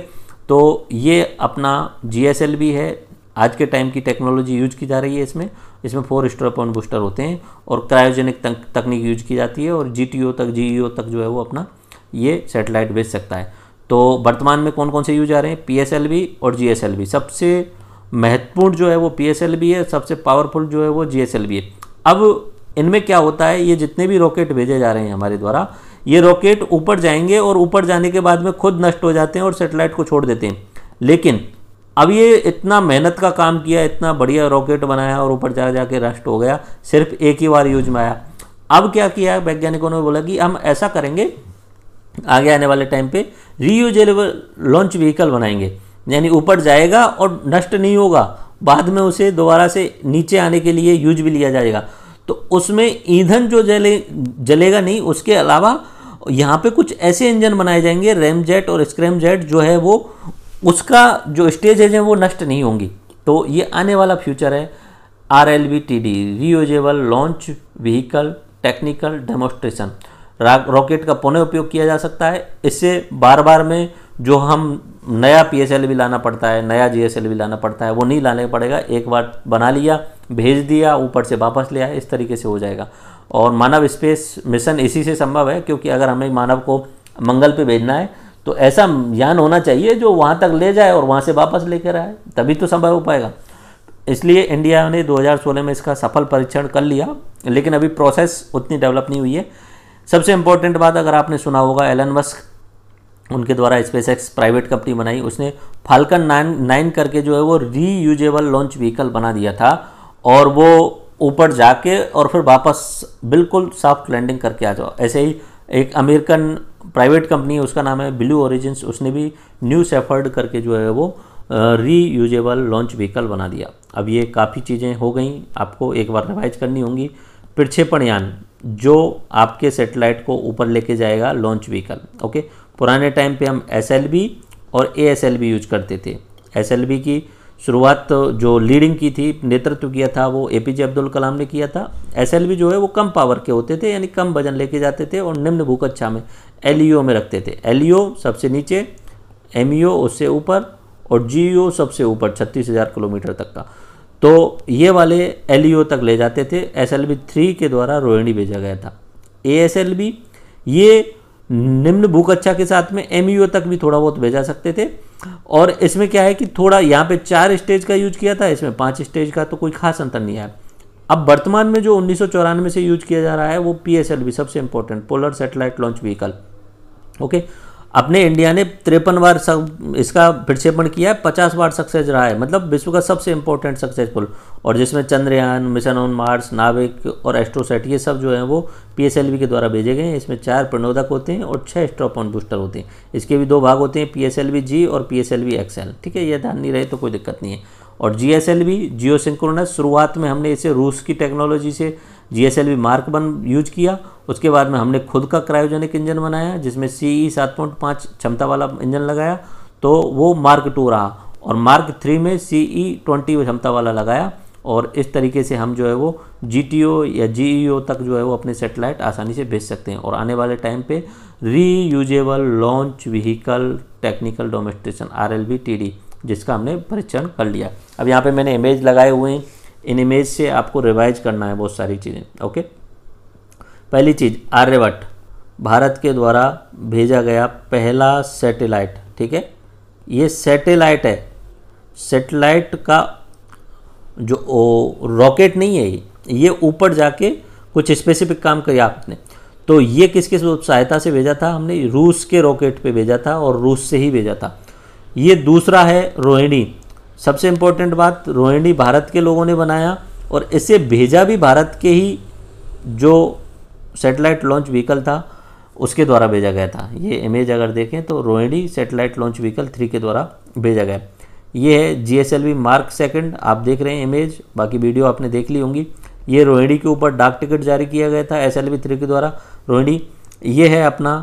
तो ये अपना जी है आज के टाइम की टेक्नोलॉजी यूज की जा रही है इसमें इसमें फोर स्टोर पॉइंट बूस्टर होते हैं और क्रायोजेनिक तकनीक यूज की जाती है और जी तक जी e तक जो है वो अपना ये सेटेलाइट भेज सकता है तो वर्तमान में कौन कौन से यूज आ रहे हैं पी और जी सबसे महत्वपूर्ण जो है वो पी है सबसे पावरफुल जो है वो जी है अब इनमें क्या होता है ये जितने भी रॉकेट भेजे जा रहे हैं हमारे द्वारा ये रॉकेट ऊपर जाएंगे और ऊपर जाने के बाद में खुद नष्ट हो जाते हैं और सेटेलाइट को छोड़ देते हैं लेकिन अब ये इतना मेहनत का काम किया इतना बढ़िया रॉकेट बनाया और ऊपर जा जाके नष्ट हो गया सिर्फ एक ही बार यूज में आया अब क्या किया वैज्ञानिकों ने बोला कि हम ऐसा करेंगे आगे आने वाले टाइम पे रीयूजेबल लॉन्च व्हीकल बनाएंगे यानी ऊपर जाएगा और नष्ट नहीं होगा बाद में उसे दोबारा से नीचे आने के लिए यूज भी लिया जाएगा तो उसमें ईंधन जो जले जलेगा नहीं उसके अलावा यहाँ पे कुछ ऐसे इंजन बनाए जाएंगे रैम जेट और स्क्रैम जेट जो है वो उसका जो स्टेज है वो नष्ट नहीं होंगी तो ये आने वाला फ्यूचर है R L V T D reusable launch vehicle technical demonstration rocket का पुनः उपयोग किया जा सकता है इससे बार बार में जो हम नया पी एस एल भी लाना पड़ता है नया जी एस एल भी लाना पड़ता है वो नहीं लाने पड़ेगा एक बार बना लिया भेज दिया ऊपर से वापस ले आया इस तरीके से हो जाएगा और मानव स्पेस मिशन इसी से संभव है क्योंकि अगर हमें मानव को मंगल पे भेजना है तो ऐसा यान होना चाहिए जो वहाँ तक ले जाए और वहाँ से वापस लेकर आए तभी तो संभव हो पाएगा इसलिए इंडिया ने 2016 में इसका सफल परीक्षण कर लिया लेकिन अभी प्रोसेस उतनी डेवलप नहीं हुई है सबसे इम्पोर्टेंट बात अगर आपने सुना होगा एलन वस्क उनके द्वारा स्पेस एक्स प्राइवेट कंपनी बनाई उसने फाल्कन नाइन नाइन करके जो है वो रीयूजेबल लॉन्च व्हीकल बना दिया था और वो ऊपर जाके और फिर वापस बिल्कुल सॉफ्ट लैंडिंग करके आ जाओ ऐसे ही एक अमेरिकन प्राइवेट कंपनी है उसका नाम है ब्लू ओरिजिन उसने भी न्यू सेफर्ड करके जो है वो री यूजेबल लॉन्च व्हीकल बना दिया अब ये काफ़ी चीज़ें हो गई आपको एक बार रिवाइज करनी होंगी यान जो आपके सेटेलाइट को ऊपर लेके जाएगा लॉन्च व्हीकल ओके पुराने टाइम पे हम एस और ए यूज करते थे एस की शुरुआत जो लीडिंग की थी नेतृत्व किया था वो ए पी जे अब्दुल कलाम ने किया था एस एल जो है वो कम पावर के होते थे यानी कम वजन लेके जाते थे और निम्न भूकक्षा में एल e में रखते थे एल e सबसे नीचे एम e उससे ऊपर और जी सबसे ऊपर छत्तीस हज़ार किलोमीटर तक का तो ये वाले एल तक ले जाते थे एस एल बी थ्री के द्वारा रोहिणी भेजा गया था ए एस एल बी ये निम्न भूकक्षा के साथ में एम तक भी थोड़ा बहुत भेजा सकते थे और इसमें क्या है कि थोड़ा यहाँ पे चार स्टेज का यूज किया था इसमें पांच स्टेज का तो कोई खास अंतर नहीं है अब वर्तमान में जो उन्नीस से यूज किया जा रहा है वो पी सबसे important polar satellite launch vehicle okay okay? अपने इंडिया ने तिरपन बार सब इसका प्रक्षेपण किया है पचास बार सक्सेस रहा है मतलब विश्व का सबसे इम्पोर्टेंट सक्सेसफुल और जिसमें चंद्रयान मिशन ऑन मार्स नाविक और एस्ट्रोसेट ये सब जो है वो पीएसएलवी के द्वारा भेजे गए हैं इसमें चार प्रणोदक होते हैं और छह स्ट्रॉपॉन बूस्टर होते हैं इसके भी दो भाग होते हैं पीएसएलवी जी और पीएसएलवी एक्सएल ठीक है यह ध्यान नहीं रहे तो कोई दिक्कत नहीं है और G S L V geo synchronous शुरुआत में हमने इसे रूस की टेक्नोलॉजी से जी मार्क वन यूज किया उसके बाद में हमने खुद का क्रायोजेनिक इंजन बनाया जिसमें सी ई सात पॉइंट पाँच क्षमता वाला इंजन लगाया तो वो मार्क टू रहा और मार्क थ्री में सी ई ट्वेंटी क्षमता वाला लगाया और इस तरीके से हम जो है वो जी या जी e तक जो है वो अपने सेटेलाइट आसानी से भेज सकते हैं और आने वाले टाइम पे reusable launch vehicle technical demonstration R L जिसका हमने परीक्षण कर लिया अब यहाँ पे मैंने इमेज लगाए हुए हैं इन इमेज से आपको रिवाइज करना है बहुत सारी चीज़ें ओके पहली चीज़ आर्यभट्ट भारत के द्वारा भेजा गया पहला सैटेलाइट ठीक है ये सैटेलाइट है सैटेलाइट का जो रॉकेट नहीं है ये ये ऊपर जाके कुछ स्पेसिफिक काम किया आपने तो ये किस किस सहायता से भेजा था हमने रूस के रॉकेट पे भेजा था और रूस से ही भेजा था ये दूसरा है रोहिणी सबसे इम्पोर्टेंट बात रोहिणी भारत के लोगों ने बनाया और इसे भेजा भी भारत के ही जो सेटेलाइट लॉन्च व्हीकल था उसके द्वारा भेजा गया था ये इमेज अगर देखें तो Rohini satellite launch vehicle three के द्वारा भेजा गया ये है G S L V mark second आप देख रहे हैं इमेज बाकी वीडियो आपने देख ली होंगी ये रोहिणी के ऊपर डाक टिकट जारी किया गया था एस एल वी थ्री के द्वारा रोहिणी ये है अपना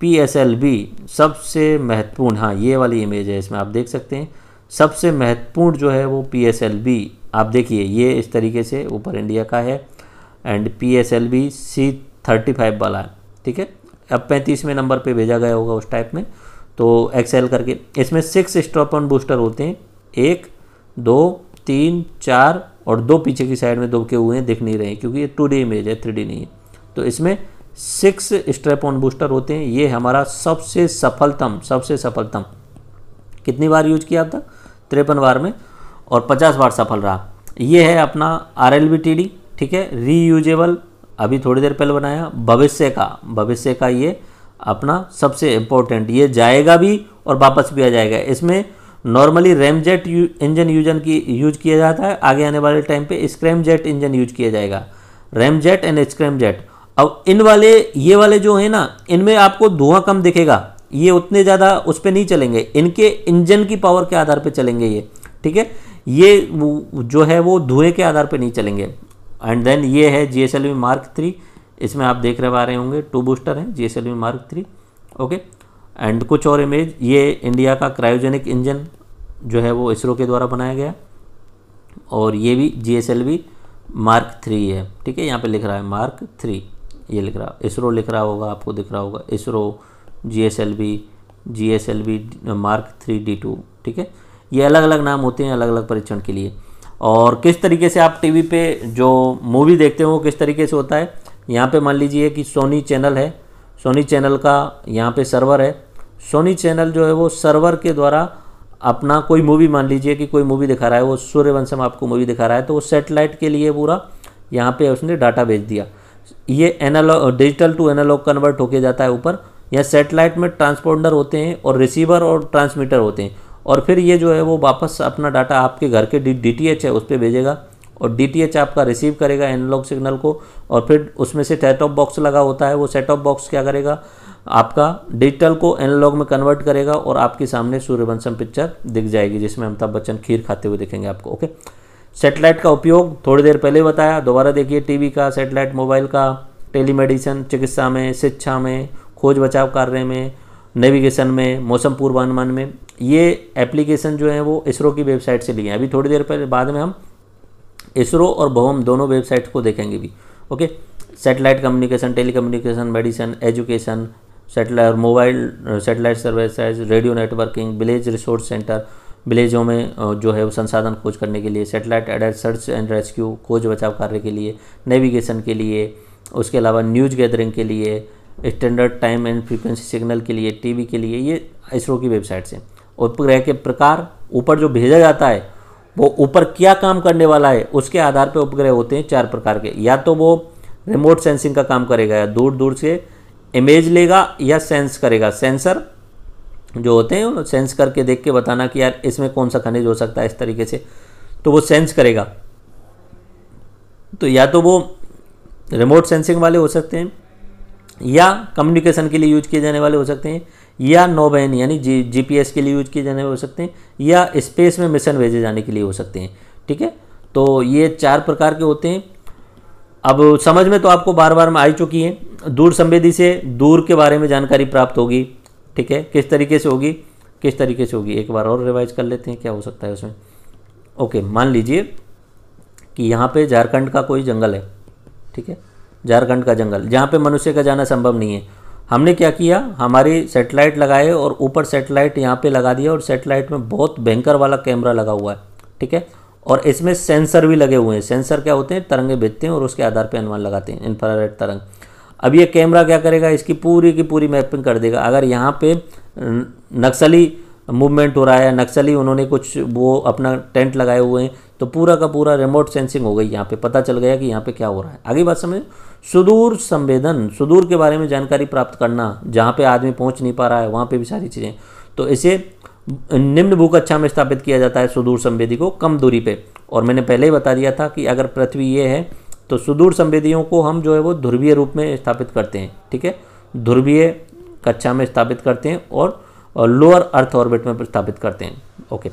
पी एस एल बी सबसे महत्वपूर्ण हाँ ये वाली इमेज है इसमें आप देख सकते हैं सबसे महत्वपूर्ण जो है वो पी आप देखिए ये इस तरीके से ऊपर इंडिया का है and P S L B C thirty five वाला है ठीक है अब पैंतीसवें नंबर पे भेजा गया होगा उस टाइप में तो एक्सेल करके इसमें सिक्स स्ट्रॉपन ऑन बूस्टर होते हैं एक दो तीन चार और दो पीछे की साइड में दबके हुए हैं दिख नहीं रहे हैं क्योंकि ये टू डी इमेज है थ्री नहीं है तो इसमें सिक्स स्ट्रेप ऑन बूस्टर होते हैं ये हमारा सबसे सफलतम सबसे सफलतम कितनी बार यूज किया था तिरपन बार में और पचास बार सफल रहा ये है अपना R L B T D ठीक है रीयूजेबल अभी थोड़ी देर पहले बनाया भविष्य का भविष्य का ये अपना सबसे इम्पोर्टेंट ये जाएगा भी और वापस भी आ जाएगा इसमें नॉर्मली रैमजेट यू, इंजन यूजन की यूज किया जाता है आगे आने वाले टाइम पे स्क्रैम जेट इंजन यूज किया जाएगा रैमजेट एंड स्क्रैम जेट अब इन वाले ये वाले जो है ना इनमें आपको धुआं कम दिखेगा ये उतने ज़्यादा उस पर नहीं चलेंगे इनके इंजन की पावर के आधार पर चलेंगे ये ठीक है ये जो है वो धुएँ के आधार पर नहीं चलेंगे एंड देन ये है G S L V mark three इसमें आप देख रहे पा रहे होंगे टू बूस्टर हैं G S L V mark three okay and कुछ और इमेज ये इंडिया का क्रायोजेनिक इंजन जो है वो इसरो के द्वारा बनाया गया और ये भी G S L V mark three है ठीक है यहाँ पे लिख रहा है मार्क थ्री ये लिख रहा इसरो लिख रहा होगा आपको दिख रहा होगा ISRO G S L V G S L V mark three D two ठीक है ये अलग अलग नाम होते हैं अलग अलग परीक्षण के लिए और किस तरीके से आप टीवी पे जो मूवी देखते हो किस तरीके से होता है यहाँ पे मान लीजिए कि सोनी चैनल है सोनी चैनल का यहाँ पे सर्वर है सोनी चैनल जो है वो सर्वर के द्वारा अपना कोई मूवी मान लीजिए कि कोई मूवी दिखा रहा है वो सूर्यवंशम आपको मूवी दिखा रहा है तो वो सेटेलाइट के लिए पूरा यहाँ पे उसने डाटा भेज दिया ये analog digital to analog convert होके जाता है ऊपर या सेटेलाइट में ट्रांसपोंडर होते हैं और रिसीवर और ट्रांसमीटर होते हैं और फिर ये जो है वो वापस अपना डाटा आपके घर के डी टी एच है उस पर भेजेगा और डी आपका रिसीव करेगा एनालॉग सिग्नल को और फिर उसमें से सेट ऑफ बॉक्स लगा होता है वो सेट ऑफ बॉक्स क्या करेगा आपका डिजिटल को एनालॉग में कन्वर्ट करेगा और आपके सामने सूर्यवंशम पिक्चर दिख जाएगी जिसमें अमिताभ बच्चन खीर खाते हुए दिखेंगे आपको ओके सेटेलाइट का उपयोग थोड़ी देर पहले बताया दोबारा देखिए टीवी का सेटेलाइट मोबाइल का टेलीमेडिसिन चिकित्सा में शिक्षा में खोज बचाव कार्य में नेविगेशन में मौसम पूर्वानुमान में ये एप्लीकेशन जो है वो इसरो की वेबसाइट से लिए हैं अभी थोड़ी देर पहले बाद में हम इसरो और भवम दोनों वेबसाइट्स को देखेंगे भी okay satellite communication telecommunication medicine education satellite और mobile satellite services radio networking village resource centre विलेजों में जो है वो संसाधन खोज करने के लिए satellite aided search and rescue खोज बचाव कार्य के लिए नेविगेशन के लिए उसके अलावा न्यूज गैदरिंग के लिए standard time and frequency signal के लिए टीवी के लिए ये इसरो की वेबसाइट से उपग्रह के प्रकार ऊपर जो भेजा जाता है वो ऊपर क्या काम करने वाला है उसके आधार पर उपग्रह होते हैं चार प्रकार के या तो वो रिमोट सेंसिंग का काम करेगा या दूर दूर से इमेज लेगा या सेंस करेगा सेंसर जो होते हैं सेंस करके देख के बताना कि यार इसमें कौन सा खनिज हो सकता है इस तरीके से तो वो सेंस करेगा तो या तो वो रिमोट सेंसिंग वाले हो सकते हैं या कम्युनिकेशन के लिए यूज किए जाने वाले हो सकते हैं या नोबैन यानी जी जी के लिए यूज किए जाने वाले हो सकते हैं या स्पेस में मिशन भेजे जाने के लिए हो सकते हैं ठीक है तो ये चार प्रकार के होते हैं अब समझ में तो आपको बार बार में आ चुकी है दूर संवेदी से दूर के बारे में जानकारी प्राप्त होगी ठीक है किस तरीके से होगी किस तरीके से होगी एक बार और रिवाइज कर लेते हैं क्या हो सकता है उसमें ओके मान लीजिए कि यहाँ पे झारखंड का कोई जंगल है ठीक है झारखंड का जंगल जहाँ पे मनुष्य का जाना संभव नहीं है हमने क्या किया हमारे सेटेलाइट लगाए और ऊपर सेटेलाइट यहाँ पे लगा दिया और सेटेलाइट में बहुत भयंकर वाला कैमरा लगा हुआ है ठीक है और इसमें सेंसर भी लगे हुए हैं सेंसर क्या होते हैं तरंगे भेजते हैं और उसके आधार पर अनुमान लगाते हैं इंफ्रारेड तरंग अब ये कैमरा क्या करेगा इसकी पूरी की पूरी मैपिंग कर देगा अगर यहाँ पे नक्सली मूवमेंट हो रहा है नक्सली उन्होंने कुछ वो अपना टेंट लगाए हुए हैं तो पूरा का पूरा रिमोट सेंसिंग हो गई यहाँ पे पता चल गया कि यहाँ पे क्या हो रहा है आगे बात समझ सुदूर संवेदन सुदूर के बारे में जानकारी प्राप्त करना जहाँ पे आदमी पहुँच नहीं पा रहा है वहाँ पे भी सारी चीज़ें तो इसे निम्न भूकक्षा अच्छा में स्थापित किया जाता है सुदूर संवेदी को कम दूरी पर और मैंने पहले ही बता दिया था कि अगर पृथ्वी ये है तो सुदूर संवेदियों को हम जो है वो ध्रुवीय रूप में स्थापित करते हैं ठीक है ध्रुवीय कक्षा में स्थापित करते हैं और लोअर अर्थ ऑर्बिट में स्थापित करते हैं ओके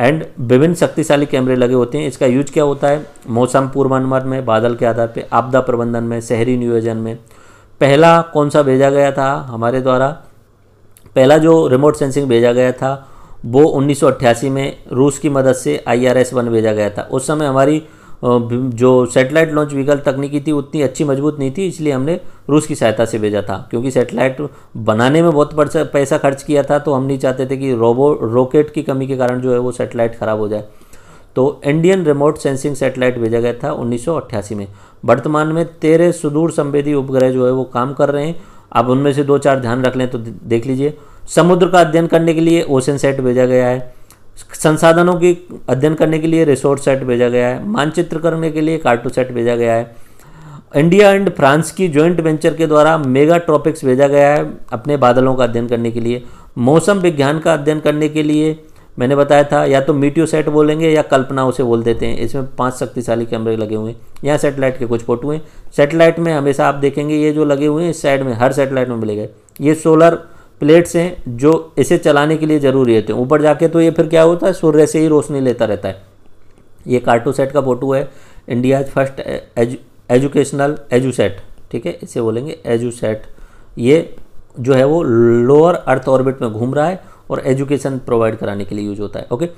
एंड विभिन्न शक्तिशाली कैमरे लगे होते हैं इसका यूज क्या होता है मौसम पूर्वानुमान में बादल के आधार पर आपदा प्रबंधन में शहरी नियोजन में पहला कौन सा भेजा गया था हमारे द्वारा पहला जो रिमोट सेंसिंग भेजा गया था वो 1988 में रूस की मदद से आई एस वन भेजा गया था उस समय हमारी जो सैटेलाइट लॉन्च व्हीकल तकनीकी थी उतनी अच्छी मजबूत नहीं थी इसलिए हमने रूस की सहायता से भेजा था क्योंकि सैटेलाइट बनाने में बहुत पैसा खर्च किया था तो हम नहीं चाहते थे कि रोबो रॉकेट की कमी के कारण जो है वो सैटेलाइट ख़राब हो जाए तो इंडियन रिमोट सेंसिंग सैटेलाइट भेजा गया था उन्नीस में वर्तमान में तेरह सुदूर संवेदी उपग्रह जो है वो काम कर रहे हैं आप उनमें से दो चार ध्यान रख लें तो देख लीजिए समुद्र का अध्ययन करने के लिए ओशन सेट भेजा गया है संसाधनों की अध्ययन करने के लिए रिसोर्स सेट भेजा गया है मानचित्र करने के लिए कार्टू सेट भेजा गया है इंडिया एंड फ्रांस की ज्वाइंट वेंचर के द्वारा मेगा ट्रॉपिक्स भेजा गया है अपने बादलों का अध्ययन करने के लिए मौसम विज्ञान का अध्ययन करने के लिए मैंने बताया था या तो मीटियो सेट बोलेंगे या कल्पना उसे बोल देते हैं इसमें पांच शक्तिशाली कैमरे लगे हुए हैं यहाँ सेटेलाइट के कुछ फोटो हैं सेटेलाइट में हमेशा आप देखेंगे ये जो लगे हुए हैं इस साइड में हर सेटेलाइट में मिलेगा ये सोलर प्लेट्स हैं जो इसे चलाने के लिए ज़रूरी रहते हैं ऊपर जाके तो ये फिर क्या होता है सूर्य से ही रोशनी लेता रहता है ये कार्टो सेट का फोटो है India first edu, educational EDUSAT ठीक है इसे बोलेंगे एजुसेट ये जो है वो लोअर अर्थ ऑर्बिट में घूम रहा है और एजुकेशन प्रोवाइड कराने के लिए यूज होता है ओके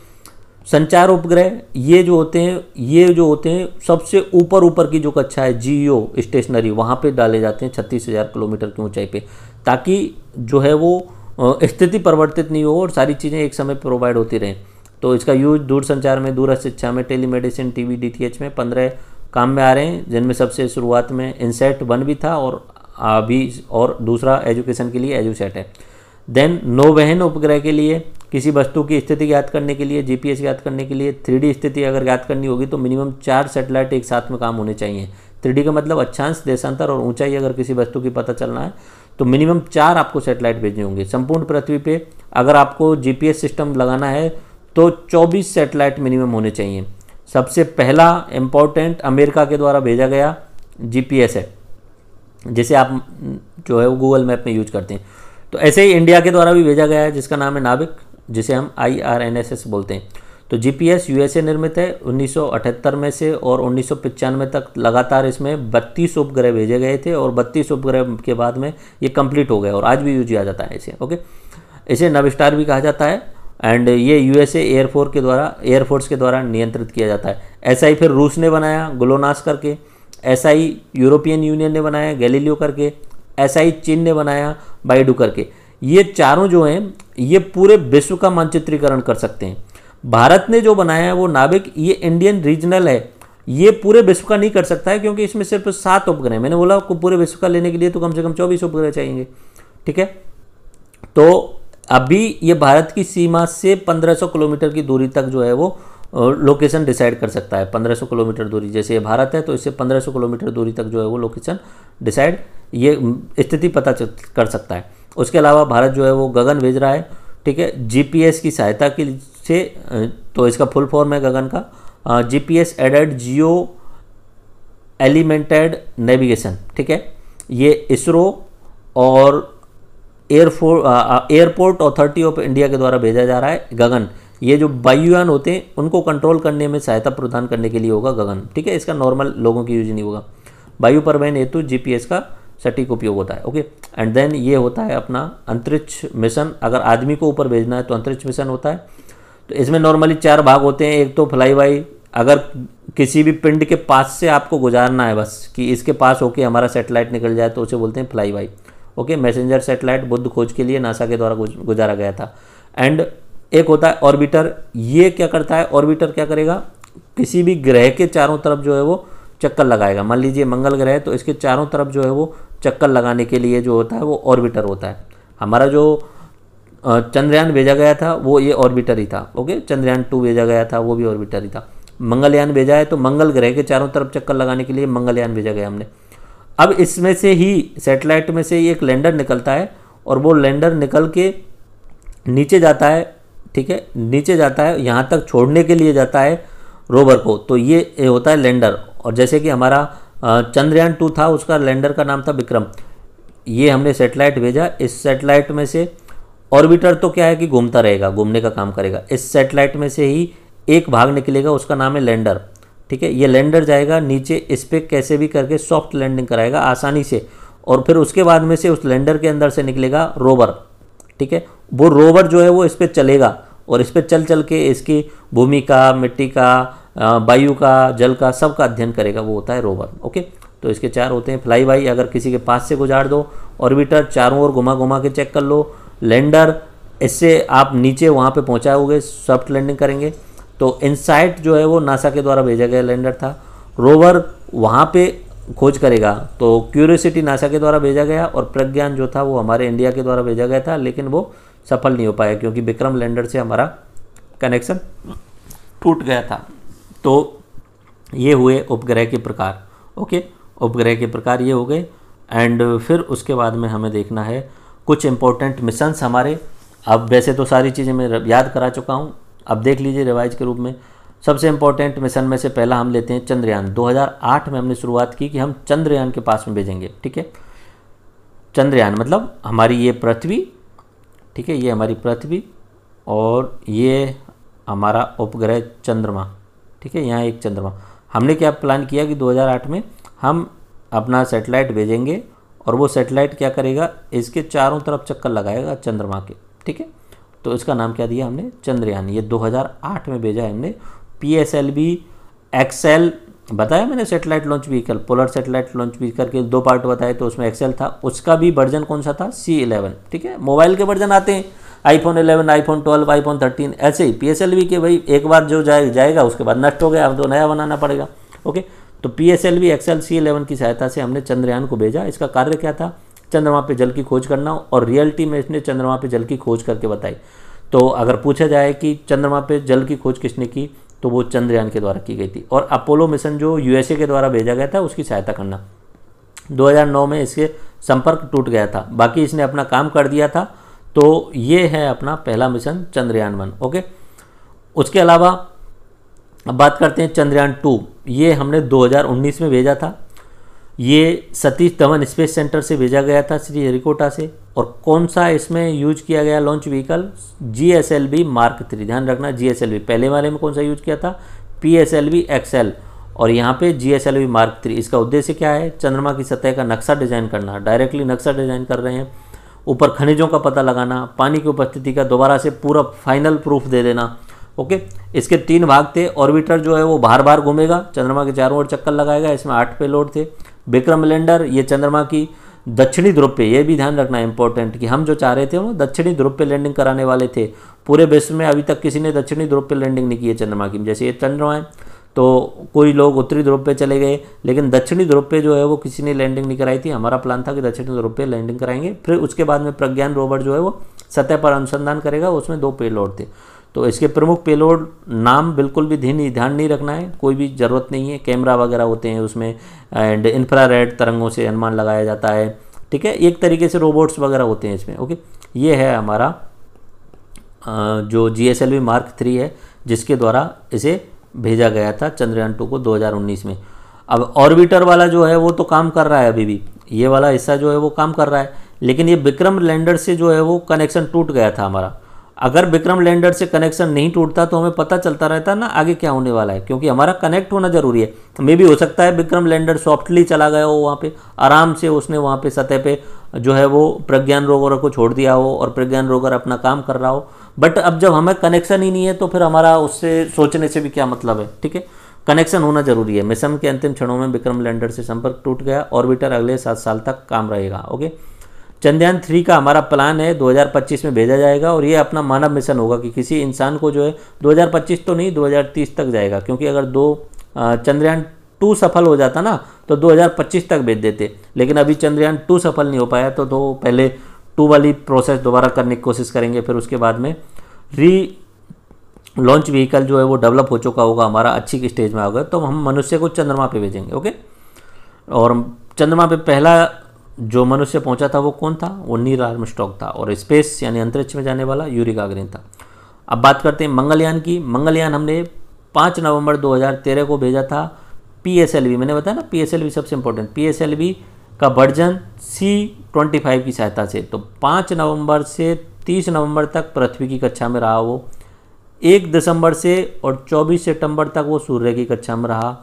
संचार उपग्रह ये जो होते हैं ये जो होते हैं सबसे ऊपर ऊपर की जो कक्षा है जीओ स्टेशनरी e वहाँ पे डाले जाते हैं छत्तीस हज़ार किलोमीटर की ऊंचाई पे ताकि जो है वो स्थिति परिवर्तित नहीं हो और सारी चीज़ें एक समय प्रोवाइड होती रहें तो इसका यूज दूर संचार में दूर शिक्षा में टेली मेडिसिन टी वी में पंद्रह काम में आ रहे हैं जिनमें सबसे शुरुआत में इनसेट वन भी था और अभी और दूसरा एजुकेशन के लिए एजुसेट है देन नौवहन उपग्रह के लिए किसी वस्तु की स्थिति ज्ञात करने के लिए जीपीएस ज्ञात करने के लिए थ्री स्थिति अगर ज्ञात करनी होगी तो मिनिमम चार सेटेलाइट एक साथ में काम होने चाहिए थ्री का मतलब अच्छांश देशांतर और ऊंचाई अगर किसी वस्तु की पता चलना है तो मिनिमम चार आपको सेटेलाइट भेजने होंगे संपूर्ण पृथ्वी पे अगर आपको जीपीएस सिस्टम लगाना है तो 24 सेटेलाइट मिनिमम होने चाहिए सबसे पहला इम्पोर्टेंट अमेरिका के द्वारा भेजा गया जीपीएस है जिसे आप जो है वो गूगल मैप में यूज करते हैं तो ऐसे ही इंडिया के द्वारा भी भेजा गया है जिसका नाम है नाविक जिसे हम एस बोलते हैं तो एस यूएसए निर्मित है 1978 में से और उन्नीस तक लगातार इसमें बत्तीस उपग्रह भेजे गए थे और बत्तीस उपग्रह के बाद में ये कंप्लीट हो गया और आज भी यूज किया जाता है इसे ओके इसे नवस्टार भी कहा जाता है एंड ये यूएसए एयरफोर्स के द्वारा एयरफोर्स के द्वारा नियंत्रित किया जाता है ऐसा ही फिर रूस ने बनाया ग्लोनास करके ऐसा ही यूरोपियन यूनियन ने बनाया गैलीलियो करके ऐसा ही चीन ने बनाया बाइडू करके ये चारों जो हैं ये पूरे विश्व का मानचित्रीकरण कर सकते हैं भारत ने जो बनाया है वो नाभिक ये इंडियन रीजनल है ये पूरे विश्व का नहीं कर सकता है क्योंकि इसमें सिर्फ सात उपग्रह मैंने बोला आपको पूरे विश्व का लेने के लिए तो कम से कम चौबीस उपग्रह चाहिए ठीक है तो अभी ये भारत की सीमा से 1500 किलोमीटर की दूरी तक जो है वो लोकेशन डिसाइड कर सकता है 1500 किलोमीटर दूरी जैसे ये भारत है तो इससे 1500 किलोमीटर दूरी तक जो है वो लोकेशन डिसाइड ये स्थिति पता कर सकता है उसके अलावा भारत जो है वो गगन भेज रहा है ठीक है जीपीएस की सहायता के से तो इसका फुल फॉर्म है गगन का GPS aided geo augmented navigation ठीक है ये इसरो और airport airport authority of India के द्वारा भेजा जा रहा है गगन ये जो वायुयान होते हैं उनको कंट्रोल करने में सहायता प्रदान करने के लिए होगा गगन ठीक है इसका नॉर्मल लोगों की यूज नहीं होगा वायु परिवहन हेतु जीपीएस का सटीक उपयोग होता है ओके एंड देन ये होता है अपना अंतरिक्ष मिशन अगर आदमी को ऊपर भेजना है तो अंतरिक्ष मिशन होता है तो इसमें नॉर्मली चार भाग होते हैं एक तो फ्लाई बाई अगर किसी भी पिंड के पास से आपको गुजारना है बस कि इसके पास होके हमारा सेटेलाइट निकल जाए तो उसे बोलते हैं fly by okay messenger satellite बुद्ध खोज के लिए नासा के द्वारा गुजारा गया था एंड एक होता है ऑर्बिटर ये क्या करता है ऑर्बिटर क्या करेगा किसी भी ग्रह के चारों तरफ जो है वो चक्कर लगाएगा मान लीजिए मंगल ग्रह है तो इसके चारों तरफ जो है वो चक्कर लगाने के लिए जो होता है वो ऑर्बिटर होता है हमारा जो चंद्रयान भेजा गया था वो ये ऑर्बिटर ही था ओके चंद्रयान टू भेजा गया था वो भी ऑर्बिटर ही था मंगलयान भेजा है तो मंगल ग्रह के चारों तरफ चक्कर लगाने के लिए मंगलयान भेजा गया हमने अब इसमें से ही सेटेलाइट में से एक लैंडर निकलता है और वो लैंडर निकल के नीचे जाता है ठीक है नीचे जाता है यहाँ तक छोड़ने के लिए जाता है रोवर को तो ये होता है लैंडर और जैसे कि हमारा चंद्रयान टू था उसका लैंडर का नाम था विक्रम ये हमने सेटेलाइट भेजा इस सेटेलाइट में से ऑर्बिटर तो क्या है कि घूमता रहेगा घूमने का काम करेगा इस सेटेलाइट में से ही एक भाग निकलेगा उसका नाम है लैंडर ठीक है ये लैंडर जाएगा नीचे इस पर कैसे भी करके सॉफ्ट लैंडिंग कराएगा आसानी से और फिर उसके बाद में से उस लैंडर के अंदर से निकलेगा रोवर ठीक है वो रोवर जो है वो इस पर चलेगा और इस पर चल चल के इसकी भूमि का मिट्टी का वायु का जल का सब का अध्ययन करेगा वो होता है रोवर ओके तो इसके चार होते हैं फ्लाई बाई अगर किसी के पास से गुजार दो ऑर्बिटर चारों ओर घुमा घुमा के चेक कर लो लैंडर इससे आप नीचे वहाँ पे पहुँचाओगे सॉफ्ट लैंडिंग करेंगे तो इनसाइट जो है वो नासा के द्वारा भेजा गया लैंडर था रोवर वहाँ पे खोज करेगा तो क्यूरियोसिटी नासा के द्वारा भेजा गया और प्रज्ञान जो था वो हमारे इंडिया के द्वारा भेजा गया था लेकिन वो सफल नहीं हो पाया क्योंकि विक्रम लैंडर से हमारा कनेक्शन टूट गया था तो ये हुए उपग्रह के प्रकार ओके उपग्रह के प्रकार ये हो गए एंड फिर उसके बाद में हमें देखना है कुछ इंपॉर्टेंट मिशंस हमारे अब वैसे तो सारी चीज़ें मैं याद करा चुका हूँ अब देख लीजिए रिवाइज के रूप में सबसे इंपॉर्टेंट मिशन में से पहला हम लेते हैं चंद्रयान 2008 में हमने शुरुआत की कि हम चंद्रयान के पास में भेजेंगे ठीक है चंद्रयान मतलब हमारी ये पृथ्वी ठीक है ये हमारी पृथ्वी और ये हमारा उपग्रह चंद्रमा ठीक है यहाँ एक चंद्रमा हमने क्या प्लान किया कि 2008 में हम अपना सेटेलाइट भेजेंगे और वो सेटेलाइट क्या करेगा इसके चारों तरफ चक्कर लगाएगा चंद्रमा के ठीक है तो इसका नाम क्या दिया हमने चंद्रयान ये 2008 में भेजा है हमने P S L B XL बताया मैंने satellite launch vehicle polar satellite launch vehicle के दो पार्ट बताए तो उसमें एक्सेल था उसका भी वर्जन कौन सा था सी इलेवन ठीक है मोबाइल के वर्जन आते हैं iPhone phone iPhone I iPhone thirteen ऐसे ही पी एस एल के भाई एक बार जो जाए जाएगा उसके बाद नष्ट हो गया अब तो नया बनाना पड़ेगा ओके तो P S L V XL C eleven की सहायता से हमने चंद्रयान को भेजा इसका कार्य क्या था चंद्रमा पे जल की खोज करना और रियलिटी में इसने चंद्रमा पे जल की खोज करके बताई तो अगर पूछा जाए कि चंद्रमा पे जल की खोज किसने की तो वो चंद्रयान के द्वारा की गई थी और अपोलो मिशन जो यूएसए के द्वारा भेजा गया था उसकी सहायता करना 2009 में इसके संपर्क टूट गया था बाकी इसने अपना काम कर दिया था तो ये है अपना पहला मिशन चंद्रयान वन ओके उसके अलावा अब बात करते हैं चंद्रयान टू ये हमने 2019 में भेजा था ये सतीश धवन स्पेस सेंटर से भेजा गया था श्री हरिकोटा से और कौन सा इसमें यूज किया गया launch vehicle G S L B mark three ध्यान रखना जी एस एल बी पहले वाले में कौन सा यूज किया था P S L B XL और यहाँ पे G S L V mark three इसका उद्देश्य क्या है चंद्रमा की सतह का नक्शा डिज़ाइन करना डायरेक्टली नक्शा डिज़ाइन कर रहे हैं ऊपर खनिजों का पता लगाना पानी की उपस्थिति का दोबारा से पूरा फाइनल प्रूफ दे देना ओके इसके तीन भाग थे ऑर्बिटर जो है वो बार बार घूमेगा चंद्रमा के चारों ओर चक्कर लगाएगा इसमें आठ लोड थे विक्रम लैंडर ये चंद्रमा की दक्षिणी ध्रुव पे ये भी ध्यान रखना इंपॉर्टेंट कि हम जो चाह रहे थे वो दक्षिणी ध्रुव पे लैंडिंग कराने वाले थे पूरे विश्व में अभी तक किसी ने दक्षिणी ध्रुव पे लैंडिंग नहीं की है चंद्रमा की जैसे ये चंद्रमा है तो कोई लोग उत्तरी ध्रुव पे चले गए लेकिन दक्षिणी ध्रुव पे जो है वो किसी ने लैंडिंग नहीं कराई थी हमारा प्लान था कि दक्षिणी ध्रुव पे लैंडिंग कराएंगे फिर उसके बाद में प्रज्ञान रोबर जो है वो सतह पर अनुसंधान करेगा उसमें दो पेलोड थे तो इसके प्रमुख पेलोड नाम बिल्कुल भी ध्यान ध्यान नहीं रखना है कोई भी ज़रूरत नहीं है कैमरा वगैरह होते हैं उसमें एंड इंफ्रारेड तरंगों से अनुमान लगाया जाता है ठीक है एक तरीके से रोबोट्स वगैरह होते हैं इसमें ओके ये है हमारा जो G S L V mark three है जिसके द्वारा इसे भेजा गया था चंद्रयान टू को 2019 में अब ऑर्बिटर वाला जो है वो तो काम कर रहा है अभी भी ये वाला हिस्सा जो है वो काम कर रहा है लेकिन ये विक्रम लैंडर से जो है वो कनेक्शन टूट गया था हमारा अगर विक्रम लैंडर से कनेक्शन नहीं टूटता तो हमें पता चलता रहता ना आगे क्या होने वाला है क्योंकि हमारा कनेक्ट होना जरूरी है मे भी हो सकता है विक्रम लैंडर सॉफ्टली चला गया हो वहाँ पे आराम से उसने वहाँ पे सतह पे जो है वो प्रज्ञान रोवर को छोड़ दिया हो और प्रज्ञान रोवर अपना काम कर रहा हो बट अब जब हमें कनेक्शन ही नहीं है तो फिर हमारा उससे सोचने से भी क्या मतलब है ठीक है कनेक्शन होना जरूरी है मिशन के अंतिम क्षणों में विक्रम लैंडर से संपर्क टूट गया ऑर्बिटर अगले सात साल तक काम रहेगा ओके चंद्रयान थ्री का हमारा प्लान है 2025 में भेजा जाएगा और ये अपना मानव मिशन होगा कि किसी इंसान को जो है 2025 तो नहीं 2030 तक जाएगा क्योंकि अगर दो चंद्रयान टू सफल हो जाता ना तो 2025 तक भेज देते लेकिन अभी चंद्रयान टू सफल नहीं हो पाया तो दो पहले टू वाली प्रोसेस दोबारा करने की कोशिश करेंगे फिर उसके बाद में री लॉन्च व्हीकल जो है वो डेवलप हो चुका होगा हमारा अच्छी स्टेज में होगा तो हम मनुष्य को चंद्रमा पे भेजेंगे ओके और चंद्रमा पे पहला जो मनुष्य पहुंचा था वो कौन था वो नील आर्मस्टॉक था और स्पेस यानी अंतरिक्ष में जाने वाला यूरी गागरिन था अब बात करते हैं मंगलयान की मंगलयान हमने पाँच नवंबर 2013 को भेजा था पीएसएलवी मैंने बताया ना पीएसएलवी सबसे इंपॉर्टेंट पीएसएलवी का वर्जन सी ट्वेंटी फाइव की सहायता से तो पाँच नवंबर से तीस नवंबर तक पृथ्वी की कक्षा में रहा वो एक दिसंबर से और चौबीस सितंबर तक वो सूर्य की कक्षा में रहा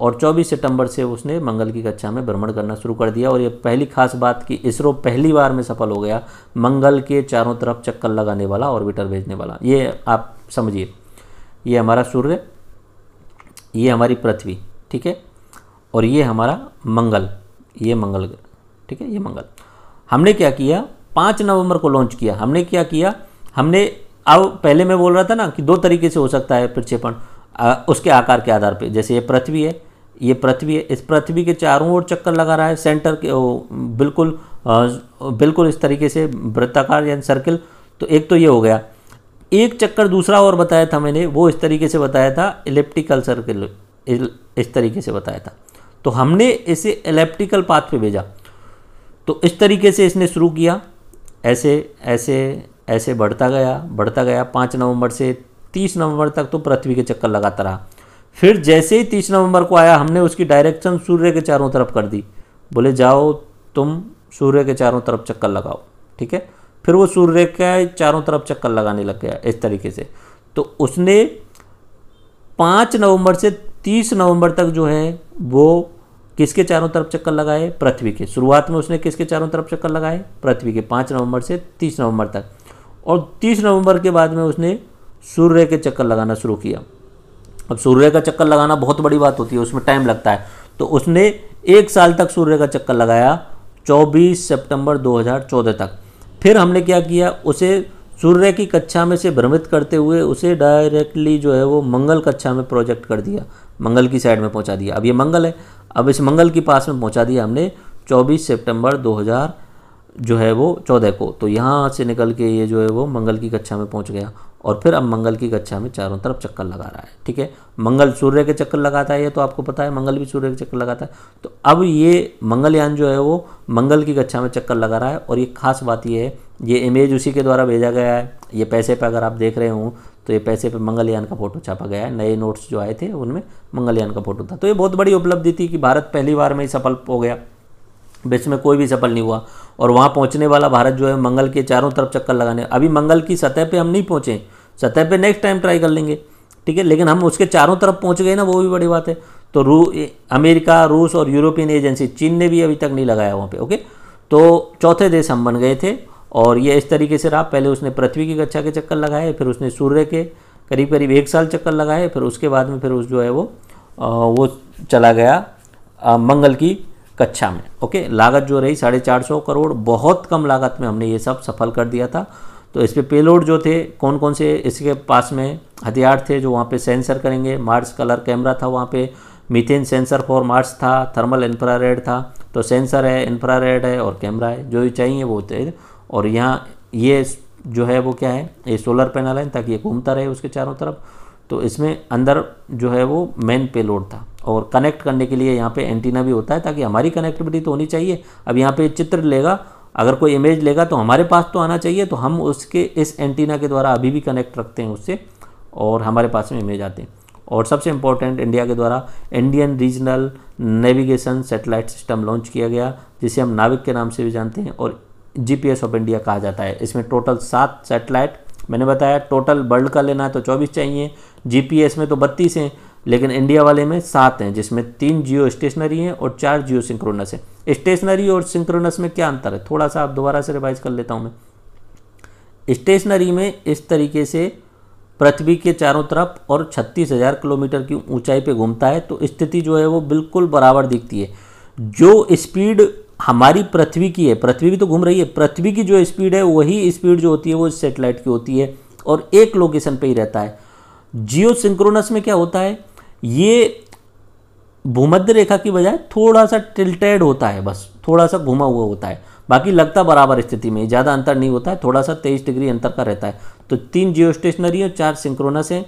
और 24 सितंबर से उसने मंगल की कक्षा में भ्रमण करना शुरू कर दिया और ये पहली खास बात कि इसरो पहली बार में सफल हो गया मंगल के चारों तरफ चक्कर लगाने वाला ऑर्बिटर भेजने वाला ये आप समझिए ये हमारा सूर्य ये हमारी पृथ्वी ठीक है और ये हमारा मंगल ये मंगल ठीक है ये मंगल हमने क्या किया पाँच नवंबर को लॉन्च किया हमने क्या किया हमने अब पहले मैं बोल रहा था ना कि दो तरीके से हो सकता है प्रक्षेपण उसके आकार के आधार पर जैसे ये पृथ्वी है ये पृथ्वी है इस पृथ्वी के चारों ओर चक्कर लगा रहा है सेंटर के ओ, बिल्कुल आ, बिल्कुल इस तरीके से वृत्ताकार यानी सर्किल तो एक तो ये हो गया एक चक्कर दूसरा और बताया था मैंने वो इस तरीके से बताया था इलेप्टिकल सर्किल इस तरीके से बताया था तो हमने इसे इलेप्टिकल पाथ पे भेजा तो इस तरीके से इसने शुरू किया ऐसे ऐसे ऐसे बढ़ता गया बढ़ता गया पाँच नवंबर से तीस नवंबर तक तो पृथ्वी के चक्कर लगाता रहा फिर जैसे ही तीस नवंबर को आया हमने उसकी डायरेक्शन सूर्य के चारों तरफ कर दी बोले जाओ तुम सूर्य के चारों तरफ चक्कर लगाओ ठीक है फिर वो सूर्य के चारों तरफ चक्कर लगाने लग गया इस तरीके से तो उसने पाँच नवंबर से तीस नवंबर तक जो है वो किसके चारों तरफ चक्कर लगाए पृथ्वी के शुरुआत में उसने किसके चारों तरफ चक्कर लगाए पृथ्वी के पाँच नवंबर से तीस नवंबर तक और तीस नवंबर के बाद में उसने सूर्य के चक्कर लगाना शुरू किया अब सूर्य का चक्कर लगाना बहुत बड़ी बात होती है उसमें टाइम लगता है तो उसने एक साल तक सूर्य का चक्कर लगाया 24 सितंबर 2014 तक फिर हमने क्या किया उसे सूर्य की कक्षा में से भ्रमित करते हुए उसे डायरेक्टली जो है वो मंगल कक्षा में प्रोजेक्ट कर दिया मंगल की साइड में पहुंचा दिया अब ये मंगल है अब इस मंगल के पास में पहुंचा दिया हमने 24 सितंबर 2014 जो है वो चौदह को तो यहाँ से निकल के ये जो है वो मंगल की कक्षा में पहुँच गया और फिर अब मंगल की कक्षा में चारों तरफ चक्कर लगा रहा है ठीक है मंगल सूर्य के चक्कर लगाता है ये तो आपको पता है मंगल भी सूर्य के चक्कर लगाता है तो अब ये मंगलयान जो है वो मंगल की कक्षा में चक्कर लगा रहा है और ये खास बात ये है ये इमेज उसी के द्वारा भेजा गया है ये पैसे पर अगर आप देख रहे हो तो ये पैसे पर मंगलयान का फोटो छापा गया है नए नोट्स जो आए थे उनमें मंगलयान का फोटो था तो ये बहुत बड़ी उपलब्धि थी कि भारत पहली बार में ही सफल हो गया वैसे में कोई भी सफल नहीं हुआ और वहाँ पहुँचने वाला भारत जो है मंगल के चारों तरफ चक्कर लगाने अभी मंगल की सतह पर हम नहीं पहुँचे सतह पर नेक्स्ट टाइम ट्राई कर लेंगे ठीक है लेकिन हम उसके चारों तरफ पहुँच गए ना वो भी बड़ी बात है तो रू अमेरिका रूस और यूरोपियन एजेंसी चीन ने भी अभी तक नहीं लगाया वहाँ पे ओके तो चौथे देश हम बन गए थे और ये इस तरीके से रहा पहले उसने पृथ्वी की कक्षा के चक्कर लगाए फिर उसने सूर्य के करीब करीब एक साल चक्कर लगाए फिर उसके बाद में फिर उस जो है वो आ, वो चला गया आ, मंगल की कक्षा में ओके लागत जो रही साढ़े चार सौ करोड़ बहुत कम लागत में हमने ये सब सफल कर दिया था तो इस पर पे पेलोड जो थे कौन कौन से इसके पास में हथियार थे जो वहाँ पे सेंसर करेंगे मार्स कलर कैमरा था वहाँ पे मीथेन सेंसर फॉर मार्स था थर्मल इंफ्रारेड था तो सेंसर है इंफ्रारेड है और कैमरा है जो भी चाहिए वो थे और यहाँ ये जो है वो क्या है ये सोलर पैनल है ताकि ये घूमता रहे उसके चारों तरफ तो इसमें अंदर जो है वो मेन पेलोड था और कनेक्ट करने के लिए यहाँ पे एंटीना भी होता है ताकि हमारी कनेक्टिविटी तो होनी चाहिए अब यहाँ पे चित्र लेगा अगर कोई इमेज लेगा तो हमारे पास तो आना चाहिए तो हम उसके इस एंटीना के द्वारा अभी भी कनेक्ट रखते हैं उससे और हमारे पास में इमेज आते हैं और सबसे इम्पोर्टेंट इंडिया के द्वारा Indian regional navigation satellite system launch किया गया जिसे हम नाविक के नाम से भी जानते हैं और जी ऑफ इंडिया कहा जाता है इसमें टोटल सात सेटेलाइट मैंने बताया टोटल वर्ल्ड का लेना है तो चौबीस चाहिए जीपीएस में तो बत्तीस हैं लेकिन इंडिया वाले में सात हैं जिसमें तीन जियो स्टेशनरी हैं और चार जियो सिंक्रोनस हैं स्टेशनरी और सिंक्रोनस में क्या अंतर है थोड़ा सा आप दोबारा से रिवाइज कर लेता हूँ मैं स्टेशनरी में इस तरीके से पृथ्वी के चारों तरफ और छत्तीस हज़ार किलोमीटर की ऊंचाई पे घूमता है तो स्थिति जो है वो बिल्कुल बराबर दिखती है जो स्पीड हमारी पृथ्वी की है पृथ्वी भी तो घूम रही है पृथ्वी की जो स्पीड है वही स्पीड जो होती है वो सैटेलाइट की होती है और एक लोकेशन पे ही रहता है जियो सिंक्रोनस में क्या होता है ये भूमध्य रेखा की बजाय थोड़ा सा टिल्टेड होता है बस थोड़ा सा घुमा हुआ होता है बाकी लगता बराबर स्थिति में ज़्यादा अंतर नहीं होता है थोड़ा सा तेईस डिग्री अंतर का रहता है तो तीन जियो स्टेशनरी और चार सिंक्रोनस हैं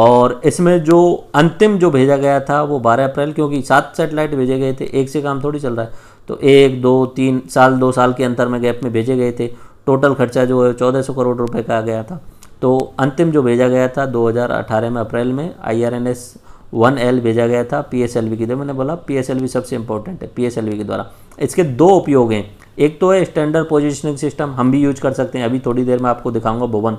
और इसमें जो अंतिम जो भेजा गया था वो 12 अप्रैल क्योंकि सात सेटेलाइट भेजे गए थे एक से काम थोड़ी चल रहा है तो एक दो तीन साल दो साल के अंतर में गैप में भेजे गए थे टोटल खर्चा जो है चौदह सौ करोड़ रुपये का आ गया था तो अंतिम जो भेजा गया था 2018 में अप्रैल में I R N S one L भेजा गया था पी एस एल वी की तरफ मैंने बोला पी एस एल वी सबसे इंपॉर्टेंट है पी एस एल वी के द्वारा इसके दो उपयोग हैं एक तो है स्टैंडर्ड पोजिशनिंग सिस्टम हम भी यूज कर सकते हैं अभी थोड़ी देर में आपको दिखाऊंगा भुवन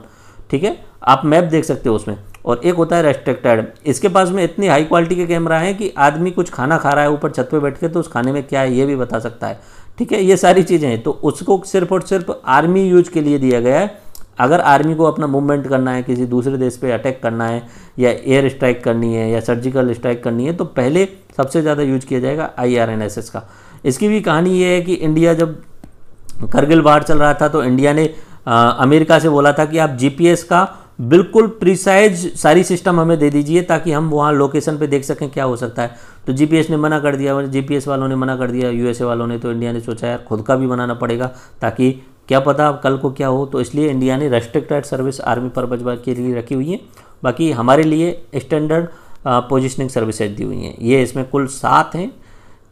ठीक है आप मैप देख सकते हो उसमें और एक होता है रेस्ट्रिक्टेड इसके पास में इतनी हाई क्वालिटी के कैमरा है कि आदमी कुछ खाना खा रहा है ऊपर छत पे बैठ के तो उस खाने में क्या है ये भी बता सकता है ठीक है ये सारी चीज़ें हैं तो उसको सिर्फ और सिर्फ आर्मी यूज के लिए दिया गया है अगर आर्मी को अपना मूवमेंट करना है किसी दूसरे देश पे अटैक करना है या एयर स्ट्राइक करनी है या सर्जिकल स्ट्राइक करनी है तो पहले सबसे ज़्यादा यूज किया जाएगा आई का इसकी भी कहानी ये है कि इंडिया जब करगिल वार चल रहा था तो इंडिया ने आ, अमेरिका से बोला था कि आप जी का बिल्कुल प्रिसाइज सारी सिस्टम हमें दे दीजिए ताकि हम वहाँ लोकेशन पर देख सकें क्या हो सकता है तो जी ने मना कर दिया जीपीएस वालों ने मना कर दिया यू वालों ने तो इंडिया ने सोचा यार खुद का भी बनाना पड़ेगा ताकि क्या पता अब कल को क्या हो तो इसलिए इंडिया ने रेस्ट्रिक्टेड सर्विस आर्मी पर्पज के लिए रखी हुई है बाकी हमारे लिए स्टैंडर्ड पोजिशनिंग सर्विसेज दी हुई हैं ये इसमें कुल सात हैं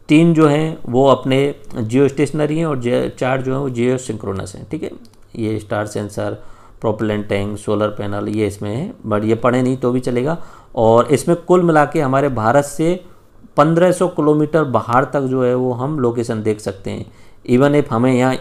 तीन जो हैं वो अपने जियो स्टेशनरी हैं और चार जो हैं वो जियो सिंक्रोनस हैं ठीक है ये star sensor propellant tank solar panel ये इसमें हैं बट ये पढ़े नहीं तो भी चलेगा और इसमें कुल मिला के हमारे भारत से 1500 किलोमीटर बाहर तक जो है वो हम लोकेशन देख सकते हैं इवन इफ हमें यहाँ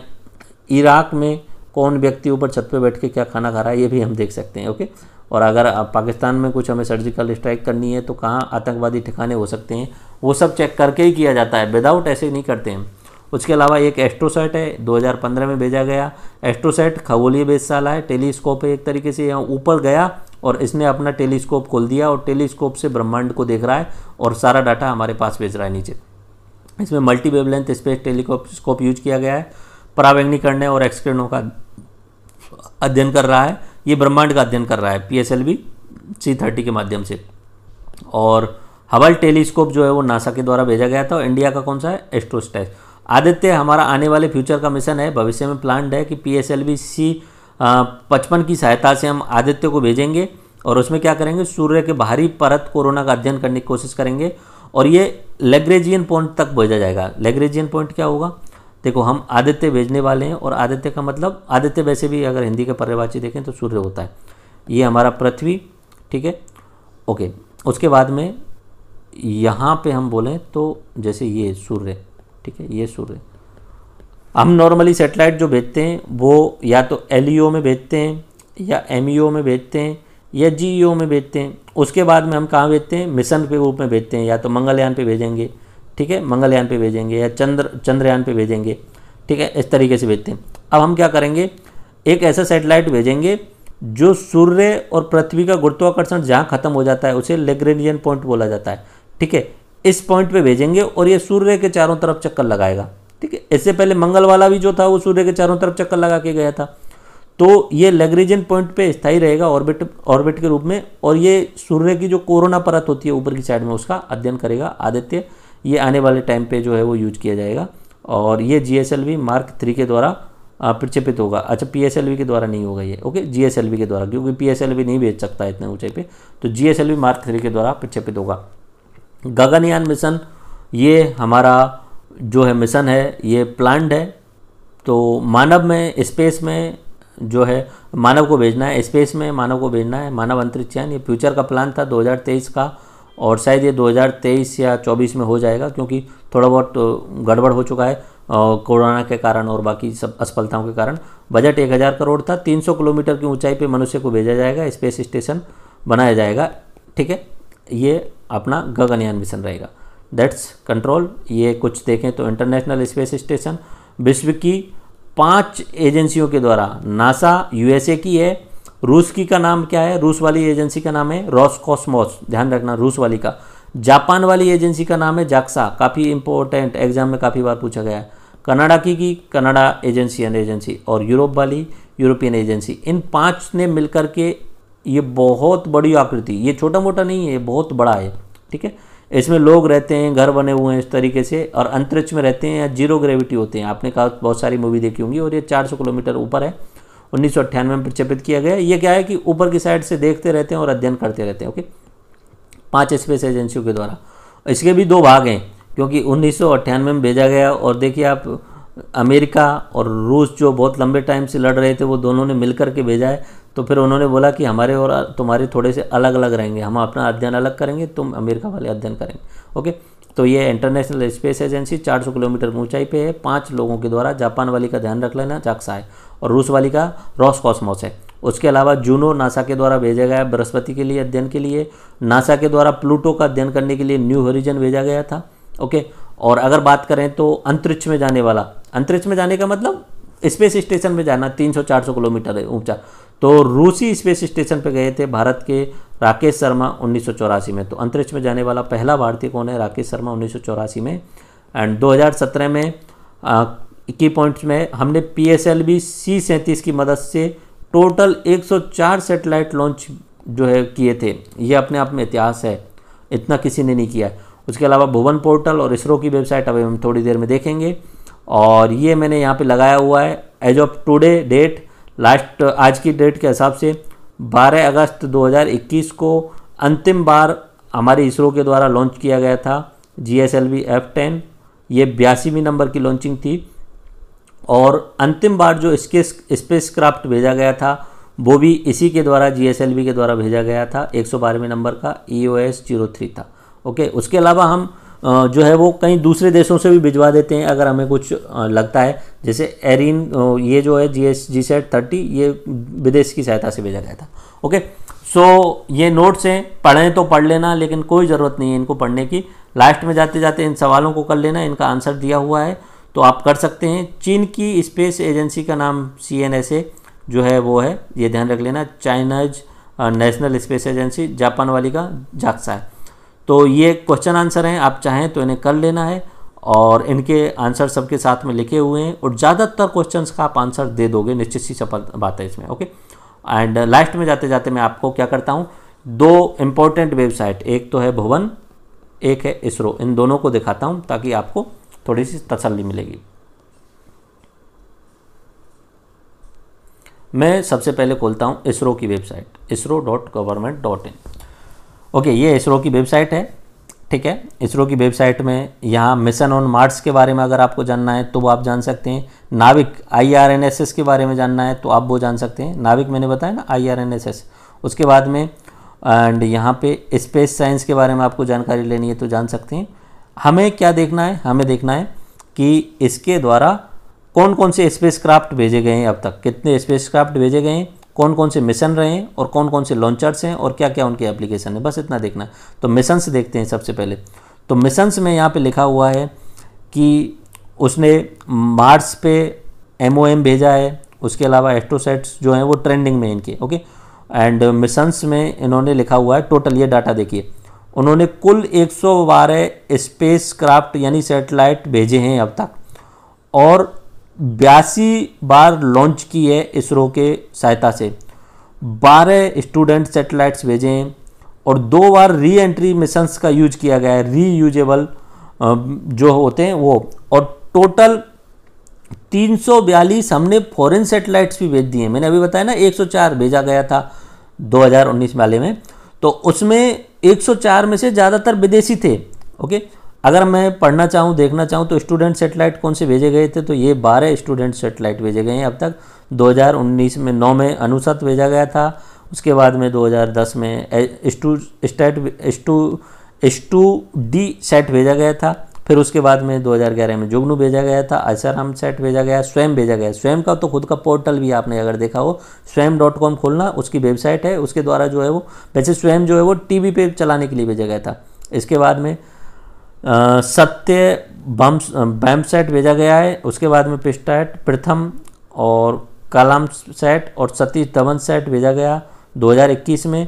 इराक में कौन व्यक्ति ऊपर छत पे बैठ के क्या खाना खा रहा है ये भी हम देख सकते हैं ओके और अगर पाकिस्तान में कुछ हमें सर्जिकल स्ट्राइक करनी है तो कहाँ आतंकवादी ठिकाने हो सकते हैं वो सब चेक करके ही किया जाता है विदाउट ऐसे नहीं करते हैं उसके अलावा एक एस्ट्रोसेट है 2015 में भेजा गया एस्ट्रोसेट खगोलीय बेसाला है टेलीस्कोप है एक तरीके से यहाँ ऊपर गया और इसने अपना टेलीस्कोप खोल दिया और टेलीस्कोप से ब्रह्मांड को देख रहा है और सारा डाटा हमारे पास भेज रहा है नीचे इसमें multi wavelength space telescope use किया गया है परावैग्नि करने और एक्सकिरणों का अध्ययन कर रहा है ये ब्रह्मांड का अध्ययन कर रहा है P S L V C thirty के माध्यम से और हवल टेलीस्कोप जो है वो नासा के द्वारा भेजा गया था और इंडिया का कौन सा है एस्ट्रोस्टैस आदित्य हमारा आने वाले फ्यूचर का मिशन है भविष्य में प्लान्ड है कि P S L V C पचपन की सहायता से हम आदित्य को भेजेंगे और उसमें क्या करेंगे सूर्य के बाहरी परत कोरोना का अध्ययन करने की कोशिश करेंगे और ये लेग्रेजियन पॉइंट तक भेजा जाएगा लेग्रेजियन पॉइंट क्या होगा देखो हम आदित्य भेजने वाले हैं और आदित्य का मतलब आदित्य वैसे भी अगर हिंदी के पर्यवाची देखें तो सूर्य होता है ये हमारा पृथ्वी ठीक है ओके उसके बाद में यहाँ पे हम बोलें तो जैसे ये सूर्य ठीक है ये सूर्य हम नॉर्मली सेटेलाइट जो भेजते हैं वो या तो एल e में भेजते हैं या एम e में भेजते हैं या जी e में भेजते हैं उसके बाद में हम कहाँ भेजते हैं मिशन के रूप में भेजते हैं या तो मंगलयान पे भेजेंगे ठीक है मंगलयान पे भेजेंगे या चंद्र चंद्रयान पे भेजेंगे ठीक है इस तरीके से भेजते हैं अब हम क्या करेंगे एक ऐसा सेटेलाइट भेजेंगे जो सूर्य और पृथ्वी का गुरुत्वाकर्षण जहाँ ख़त्म हो जाता है उसे लेग्रेनियन पॉइंट बोला जाता है ठीक है इस पॉइंट पे भेजेंगे और ये सूर्य के चारों तरफ चक्कर लगाएगा ठीक है इससे पहले मंगल वाला भी जो था वो सूर्य के चारों तरफ चक्कर लगा के गया था तो ये लेग्रेजन पॉइंट पे स्थायी रहेगा ऑर्बिट ऑर्बिट के रूप में और ये सूर्य की जो कोरोना परत होती है ऊपर की साइड में उसका अध्ययन करेगा आदित्य ये आने वाले टाइम पे जो है वो यूज किया जाएगा और ये जी मार्क थ्री के द्वारा प्रक्षेपित होगा अच्छा पी के द्वारा नहीं होगा ये ओके जी के द्वारा क्योंकि पी नहीं भेज सकता इतने ऊंचाई पर तो जी मार्क थ्री के द्वारा प्रक्षेपित होगा गगनयान मिशन ये हमारा जो है मिशन है ये प्लान्ड है तो मानव में स्पेस में जो है मानव को भेजना है स्पेस में मानव को भेजना है मानव अंतरिक्ष यान ये फ्यूचर का प्लान था 2023 का और शायद ये 2023 या 24 में हो जाएगा क्योंकि थोड़ा बहुत गड़बड़ हो चुका है कोरोना के कारण और बाकी सब असफलताओं के कारण बजट 1000 करोड़ था 300 किलोमीटर की ऊंचाई पे मनुष्य को भेजा जाएगा स्पेस स्टेशन बनाया जाएगा ठीक है ये अपना गगनयान मिशन रहेगा दैट्स कंट्रोल ये कुछ देखें तो इंटरनेशनल स्पेस स्टेशन विश्व की पांच एजेंसियों के द्वारा नासा यूएसए की है रूस की का नाम क्या है रूस वाली एजेंसी का नाम है रॉस कॉस्मोस ध्यान रखना रूस वाली का जापान वाली एजेंसी का नाम है जाक्सा काफ़ी इंपॉर्टेंट एग्जाम में काफ़ी बार पूछा गया है कनाडा की की कनाडा एजेंसी एंड एजेंसी और यूरोप वाली यूरोपियन एजेंसी इन पांच ने मिलकर के ये बहुत बड़ी आकृति ये छोटा मोटा नहीं है ये बहुत बड़ा है ठीक है इसमें लोग रहते हैं घर बने हुए हैं इस तरीके से और अंतरिक्ष में रहते हैं या जीरो ग्रेविटी होते हैं आपने कहा बहुत सारी मूवी देखी होंगी और ये 400 किलोमीटर ऊपर है उन्नीस में प्रक्षेपित किया गया ये क्या है कि ऊपर की साइड से देखते रहते हैं और अध्ययन करते रहते हैं ओके पाँच स्पेस एजेंसियों के द्वारा इसके भी दो भाग हैं क्योंकि उन्नीस में भेजा गया और देखिए आप अमेरिका और रूस जो बहुत लंबे टाइम से लड़ रहे थे वो दोनों ने मिल करके भेजा है तो फिर उन्होंने बोला कि हमारे और तुम्हारे थोड़े से अलग अलग रहेंगे हम अपना अध्ययन अलग करेंगे तुम अमेरिका वाले अध्ययन करेंगे ओके तो ये इंटरनेशनल स्पेस एजेंसी 400 किलोमीटर ऊंचाई पे है पांच लोगों के द्वारा जापान वाली का ध्यान रख लेना जाक्सा है और रूस वाली का रॉस कॉस्मोस है उसके अलावा जूनो नासा के द्वारा भेजा गया बृहस्पति के लिए अध्ययन के लिए नासा के द्वारा प्लूटो का अध्ययन करने के लिए न्यू होरिजन भेजा गया था ओके okay, और अगर बात करें तो अंतरिक्ष में जाने वाला अंतरिक्ष में जाने का मतलब स्पेस स्टेशन में जाना 300-400 किलोमीटर ऊंचा तो रूसी स्पेस स्टेशन पर गए थे भारत के राकेश शर्मा उन्नीस में तो अंतरिक्ष में जाने वाला पहला भारतीय कौन है राकेश शर्मा उन्नीस में एंड 2017 में इक्की पॉइंट्स में हमने P S L B C सैंतीस की मदद से टोटल 104 सैटेलाइट लॉन्च जो है किए थे ये अपने आप में इतिहास है इतना किसी ने नहीं किया है उसके अलावा भुवन पोर्टल और इसरो की वेबसाइट अभी हम थोड़ी देर में देखेंगे और ये मैंने यहाँ पे लगाया हुआ है as of today date last आज की डेट के हिसाब से 12 अगस्त 2021 को अंतिम बार हमारे इसरो के द्वारा लॉन्च किया गया था G S L V F ten ये बयासीवीं नंबर की लॉन्चिंग थी और अंतिम बार जो इसके स्पेस क्राफ्ट भेजा गया था वो भी इसी के द्वारा जी एस एल वी के द्वारा भेजा गया था एक सौ नंबर का E O S zero three था ओके उसके अलावा हम जो है वो कहीं दूसरे देशों से भी भिजवा देते हैं अगर हमें कुछ लगता है जैसे एरिन ये जो है G S G sat thirty ये विदेश की सहायता से भेजा गया था ओके सो so, ये नोट्स हैं पढ़ें तो पढ़ लेना लेकिन कोई ज़रूरत नहीं है इनको पढ़ने की लास्ट में जाते जाते इन सवालों को कर लेना इनका आंसर दिया हुआ है तो आप कर सकते हैं चीन की स्पेस एजेंसी का नाम सी एन एस ए जो है वो है ये ध्यान रख लेना China's national space agency Japan वाली का जाक्सा है तो ये क्वेश्चन आंसर हैं आप चाहें तो इन्हें कर लेना है और इनके आंसर सबके साथ में लिखे हुए हैं और ज़्यादातर क्वेश्चन का आप आंसर दे दोगे निश्चित सी सफल बात है इसमें ओके एंड लास्ट में जाते जाते मैं आपको क्या करता हूँ दो इम्पोर्टेंट वेबसाइट एक तो है भुवन एक है इसरो इन दोनों को दिखाता हूँ ताकि आपको थोड़ी सी तसली मिलेगी मैं सबसे पहले खोलता हूँ इसरो की website ISRO dot government dot in okay ये इसरो की वेबसाइट है ठीक है इसरो की वेबसाइट में यहाँ मिशन ऑन मार्स के बारे में अगर आपको जानना है तो वो आप जान सकते हैं नाविक आई के बारे में जानना है तो आप वो जान सकते हैं नाविक मैंने बताया ना आईआरएनएसएस उसके बाद में एंड यहाँ पे स्पेस साइंस के बारे में आपको जानकारी लेनी है तो जान सकते हैं हमें क्या देखना है हमें देखना है कि इसके द्वारा कौन कौन से स्पेस क्राफ्ट भेजे गए हैं अब तक कितने स्पेस क्राफ्ट भेजे गए हैं कौन कौन से मिशन रहे हैं और कौन कौन से लॉन्चर्स हैं और क्या क्या उनके एप्लीकेशन है बस इतना देखना तो मिशंस देखते हैं सबसे पहले तो मिशंस में यहाँ पे लिखा हुआ है कि उसने मार्स पे एम भेजा है उसके अलावा एस्ट्रोसेट्स जो हैं वो ट्रेंडिंग में इनके ओके एंड मिशंस में इन्होंने लिखा हुआ है टोटल ये डाटा देखिए उन्होंने कुल 112 स्पेस क्राफ्ट यानी सैटेलाइट भेजे हैं अब तक और बयासी बार लॉन्च की है इसरो के सहायता से बारह स्टूडेंट सेटेलाइट्स भेजे हैं और दो बार री एंट्री मिशंस का यूज किया गया है री यूजेबल जो होते हैं वो और टोटल बयालीस हमने फॉरेन सेटेलाइट्स भी भेज दिए मैंने अभी बताया ना 104 भेजा गया था 2019 वाले में तो उसमें 104 में से ज़्यादातर विदेशी थे ओके अगर मैं पढ़ना चाहूँ देखना चाहूँ तो स्टूडेंट सेटेलाइट कौन से भेजे गए थे तो ये बारह स्टूडेंट सेटेलाइट भेजे गए हैं अब तक 2019 में नौ में अनुसत भेजा गया था उसके बाद में 2010 में स्टू स्टेट स्टू स्टू डी सेट भेजा गया था फिर उसके बाद में 2011 में जुगनू भेजा गया था आसाराम सेट भेजा गया स्वयं भेजा गया स्वयं का तो खुद का पोर्टल भी आपने अगर देखा हो स्वयं डॉट कॉम खोलना उसकी वेबसाइट है उसके द्वारा जो है वो वैसे स्वयं जो है वो टी वी चलाने के लिए भेजा गया था इसके बाद में सत्य बम्प बैम सेट भेजा गया है उसके बाद में पिस्टाइट प्रथम और कलाम सेट और सतीश धवन सेट भेजा गया 2021 में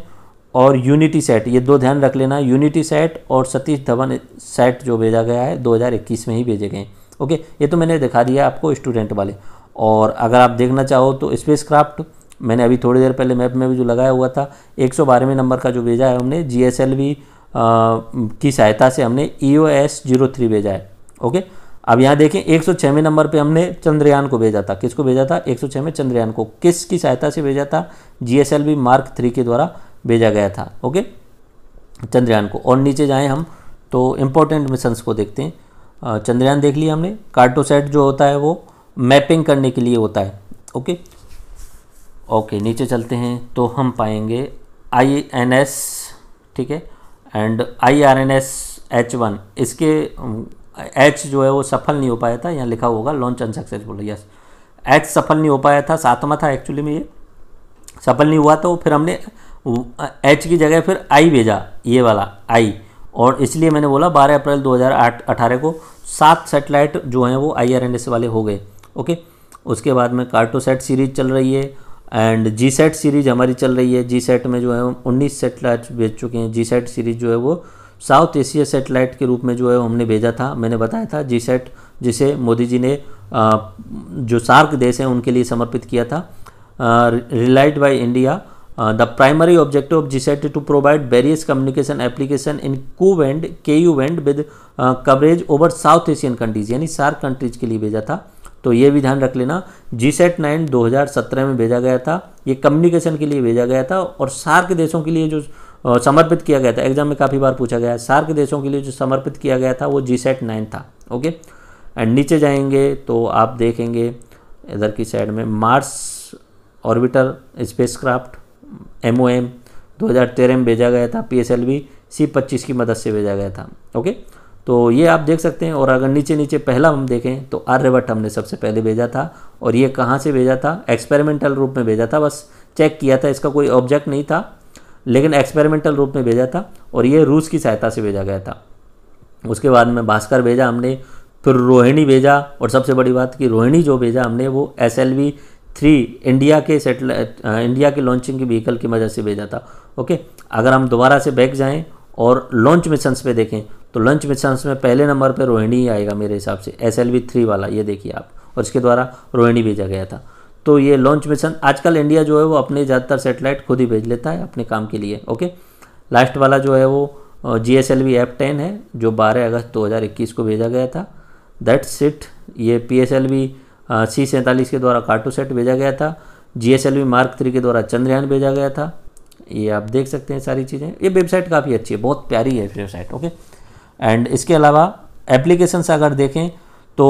और यूनिटी सेट ये दो ध्यान रख लेना यूनिटी सेट और सतीश धवन सेट जो भेजा गया है 2021 में ही भेजे गए ओके ये तो मैंने दिखा दिया आपको स्टूडेंट वाले और अगर आप देखना चाहो तो स्पेस क्राफ्ट मैंने अभी थोड़ी देर पहले मैप में भी जो लगाया हुआ था एक नंबर का जो भेजा है हमने जी एस की सहायता से हमने E O S zero three भेजा है ओके अब यहाँ देखें सौ में नंबर पे हमने चंद्रयान को भेजा था किसको भेजा था सौ में चंद्रयान को किस की सहायता से भेजा था जीएसएलवी मार्क थ्री के द्वारा भेजा गया था ओके चंद्रयान को और नीचे जाएं हम तो इम्पोर्टेंट मिशंस को देखते हैं चंद्रयान देख लिया हमने कार्टोसेट जो होता है वो मैपिंग करने के लिए होता है ओके ओके नीचे चलते हैं तो हम पाएंगे आई एन एस ठीक है and I R N S H one इसके एच जो है वो सफल नहीं हो पाया था यहाँ लिखा होगा लॉन्च अनसक्सेसफुल यस एच सफल नहीं हो पाया था सातवा था एक्चुअली में ये सफल नहीं हुआ तो फिर हमने एच की जगह फिर आई भेजा ये वाला आई और इसलिए मैंने बोला 12 अप्रैल 2018 को सात सेटेलाइट जो हैं वो आई वाले हो गए ओके उसके बाद में कार्टोसेट सीरीज चल रही है एंड जी सेट सीरीज हमारी चल रही है जी सेट में जो है हम उन्नीस सेटेलाइट भेज चुके हैं जी सेट सीरीज जो है वो साउथ एशिया सेटेलाइट के रूप में जो है हमने भेजा था मैंने बताया था जी सेट जिसे मोदी जी ने जो सार्क देश हैं उनके लिए समर्पित किया था रिलाइट by India the primary objective of G sat to provide various communication application in Ku band K U band with coverage over South Asian countries यानी सार्क कंट्रीज के लिए भेजा था तो ये भी ध्यान रख लेना जी सेट नाइन दो में भेजा गया था ये कम्युनिकेशन के लिए भेजा गया था और सार्क देशों के लिए जो समर्पित किया गया था एग्जाम में काफ़ी बार पूछा गया है सार्क देशों के लिए जो समर्पित किया गया था वो जी सेट नाइन था ओके एंड नीचे जाएंगे तो आप देखेंगे इधर की साइड में Mars orbiter spacecraft M O M दो में भेजा गया था P S L V C पच्चीस की मदद से भेजा गया था ओके तो ये आप देख सकते हैं और अगर नीचे नीचे पहला हम देखें तो आर्यभट्ट हमने सबसे पहले भेजा था और ये कहाँ से भेजा था एक्सपेरिमेंटल रूप में भेजा था बस चेक किया था इसका कोई ऑब्जेक्ट नहीं था लेकिन एक्सपेरिमेंटल रूप में भेजा था और ये रूस की सहायता से भेजा गया था उसके बाद में भास्कर भेजा हमने फिर रोहिणी भेजा और सबसे बड़ी बात कि रोहिणी जो भेजा हमने वो S L V three India के सेटेलाइट इंडिया के लॉन्चिंग के व्हीकल की वजह से भेजा था ओके अगर हम दोबारा से बैक जाएं और लॉन्च मिशंस पे देखें तो लंच मिशन में पहले नंबर पर रोहिणी ही आएगा मेरे हिसाब से एस एल वी थ्री वाला ये देखिए आप और इसके द्वारा रोहिणी भेजा गया था तो ये लॉन्च मिशन आजकल इंडिया जो है वो अपने ज़्यादातर सेटेलाइट खुद ही भेज लेता है अपने काम के लिए ओके लास्ट वाला जो है वो G S L V F ten है जो बारह अगस्त दो हज़ार इक्कीस को भेजा गया था दैट सिट ये P S L V C सैंतालीस के द्वारा कार्टू सेट भेजा गया था G S L V mark three के द्वारा चंद्रयान भेजा गया था ये आप देख सकते हैं सारी चीज़ें ये वेबसाइट काफ़ी अच्छी है बहुत प्यारी है वेबसाइट ओके एंड इसके अलावा एप्लीकेशंस अगर देखें तो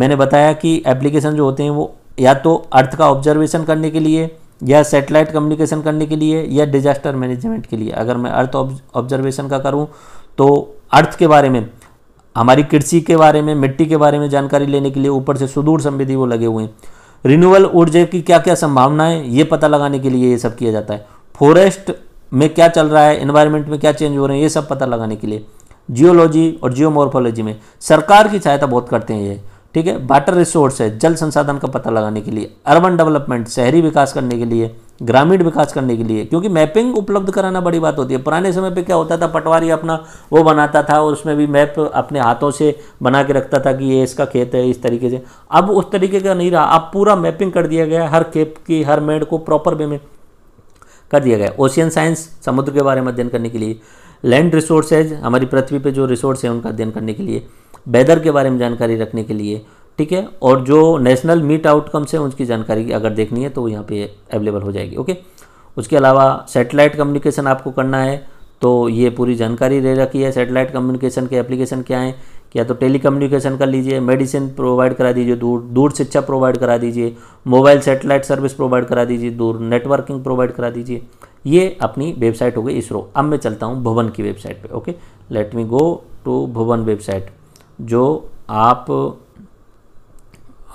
मैंने बताया कि एप्लीकेशन जो होते हैं वो या तो अर्थ का ऑब्जर्वेशन करने के लिए या सेटेलाइट कम्युनिकेशन करने के लिए या डिजास्टर मैनेजमेंट के लिए अगर मैं अर्थ ऑब्जर्वेशन का करूं तो अर्थ के बारे में हमारी कृषि के बारे में मिट्टी के बारे में जानकारी लेने के लिए ऊपर से सुदूर संवेदी वो लगे हुए हैं रिन्यूअल ऊर्जा की क्या क्या संभावनाएं ये पता लगाने के लिए ये सब किया जाता है फॉरेस्ट में क्या चल रहा है इन्वायरमेंट में क्या चेंज हो रहे हैं ये सब पता लगाने के लिए जियोलॉजी और जियोमोरफोलॉजी में सरकार की सहायता बहुत करते हैं ये ठीक है वाटर रिसोर्स है जल संसाधन का पता लगाने के लिए अर्बन डेवलपमेंट शहरी विकास करने के लिए ग्रामीण विकास करने के लिए क्योंकि मैपिंग उपलब्ध कराना बड़ी बात होती है पुराने समय पे क्या होता था पटवारी अपना वो बनाता था और उसमें भी मैप अपने हाथों से बना के रखता था कि ये इसका खेत है इस तरीके से अब उस तरीके का नहीं रहा अब पूरा मैपिंग कर दिया गया हर खेप की हर मेड को प्रॉपर वे में कर दिया गया ओशियन साइंस समुद्र के बारे में अध्ययन करने के लिए लैंड रिसोर्सेज हमारी पृथ्वी पे जो रिसोर्स है उनका अध्ययन करने के लिए वेदर के बारे में जानकारी रखने के लिए ठीक है और जो नेशनल मीट आउटकम्स हैं उनकी जानकारी अगर देखनी है तो यहाँ पे अवेलेबल हो जाएगी ओके उसके अलावा सेटेलाइट कम्युनिकेशन आपको करना है तो ये पूरी जानकारी दे रखी है सैटेलाइट कम्युनिकेशन के एप्लीकेशन क्या हैं या तो टेली कम्युनिकेशन कर लीजिए मेडिसिन प्रोवाइड करा दीजिए दूर दूर शिक्षा प्रोवाइड करा दीजिए मोबाइल सेटेलाइट सर्विस प्रोवाइड करा दीजिए दूर नेटवर्किंग प्रोवाइड करा दीजिए ये अपनी वेबसाइट हो गई इसरो अब मैं चलता हूँ भुवन की वेबसाइट पे okay let me go to Bhuvan website जो आप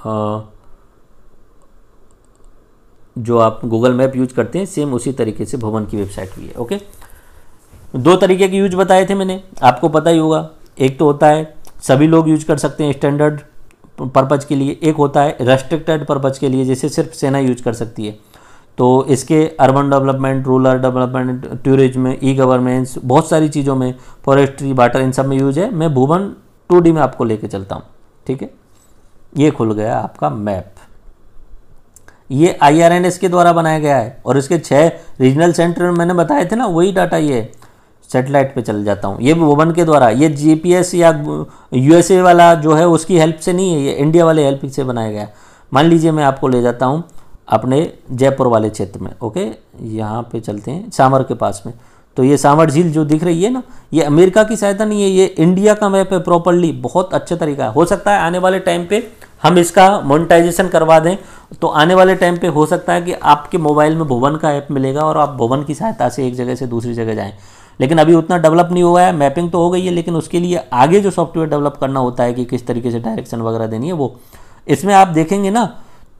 आ, जो आप गूगल मैप यूज करते हैं सेम उसी तरीके से भुवन की वेबसाइट भी है ओके दो तरीके के यूज बताए थे मैंने आपको पता ही होगा एक तो होता है सभी लोग यूज कर सकते हैं स्टैंडर्ड पर्पज़ के लिए एक होता है रेस्ट्रिक्टेड पर्पज़ के लिए जैसे सिर्फ सेना यूज कर सकती है तो इसके urban development rural development tourism e governance बहुत सारी चीज़ों में फॉरेस्ट्री वाटर इन सब में यूज है मैं भुवन टू में आपको लेके चलता हूँ ठीक है ये खुल गया आपका मैप ये आई के द्वारा बनाया गया है और इसके छः रीजनल सेंटर मैंने बताए थे ना वही डाटा ये सेटेलाइट पे चल जाता हूँ ये वोबन के द्वारा ये जीपीएस या यूएसए वाला जो है उसकी हेल्प से नहीं है ये इंडिया वाले हेल्प से बनाया गया मान लीजिए मैं आपको ले जाता हूँ अपने जयपुर वाले क्षेत्र में ओके यहाँ पे चलते हैं सामर के पास में तो ये सामर झील जो दिख रही है ना ये अमेरिका की सहायता नहीं है ये इंडिया का मैप है प्रॉपरली बहुत अच्छा तरीका है हो सकता है आने वाले टाइम पे हम इसका मोनिटाइजेशन करवा दें तो आने वाले टाइम पे हो सकता है कि आपके मोबाइल में भुवन का ऐप मिलेगा और आप भुवन की सहायता से एक जगह से दूसरी जगह जाएँ लेकिन अभी उतना डेवलप नहीं हुआ है मैपिंग तो हो गई है लेकिन उसके लिए आगे जो सॉफ्टवेयर डेवलप करना होता है कि किस तरीके से डायरेक्शन वगैरह देनी है वो इसमें आप देखेंगे ना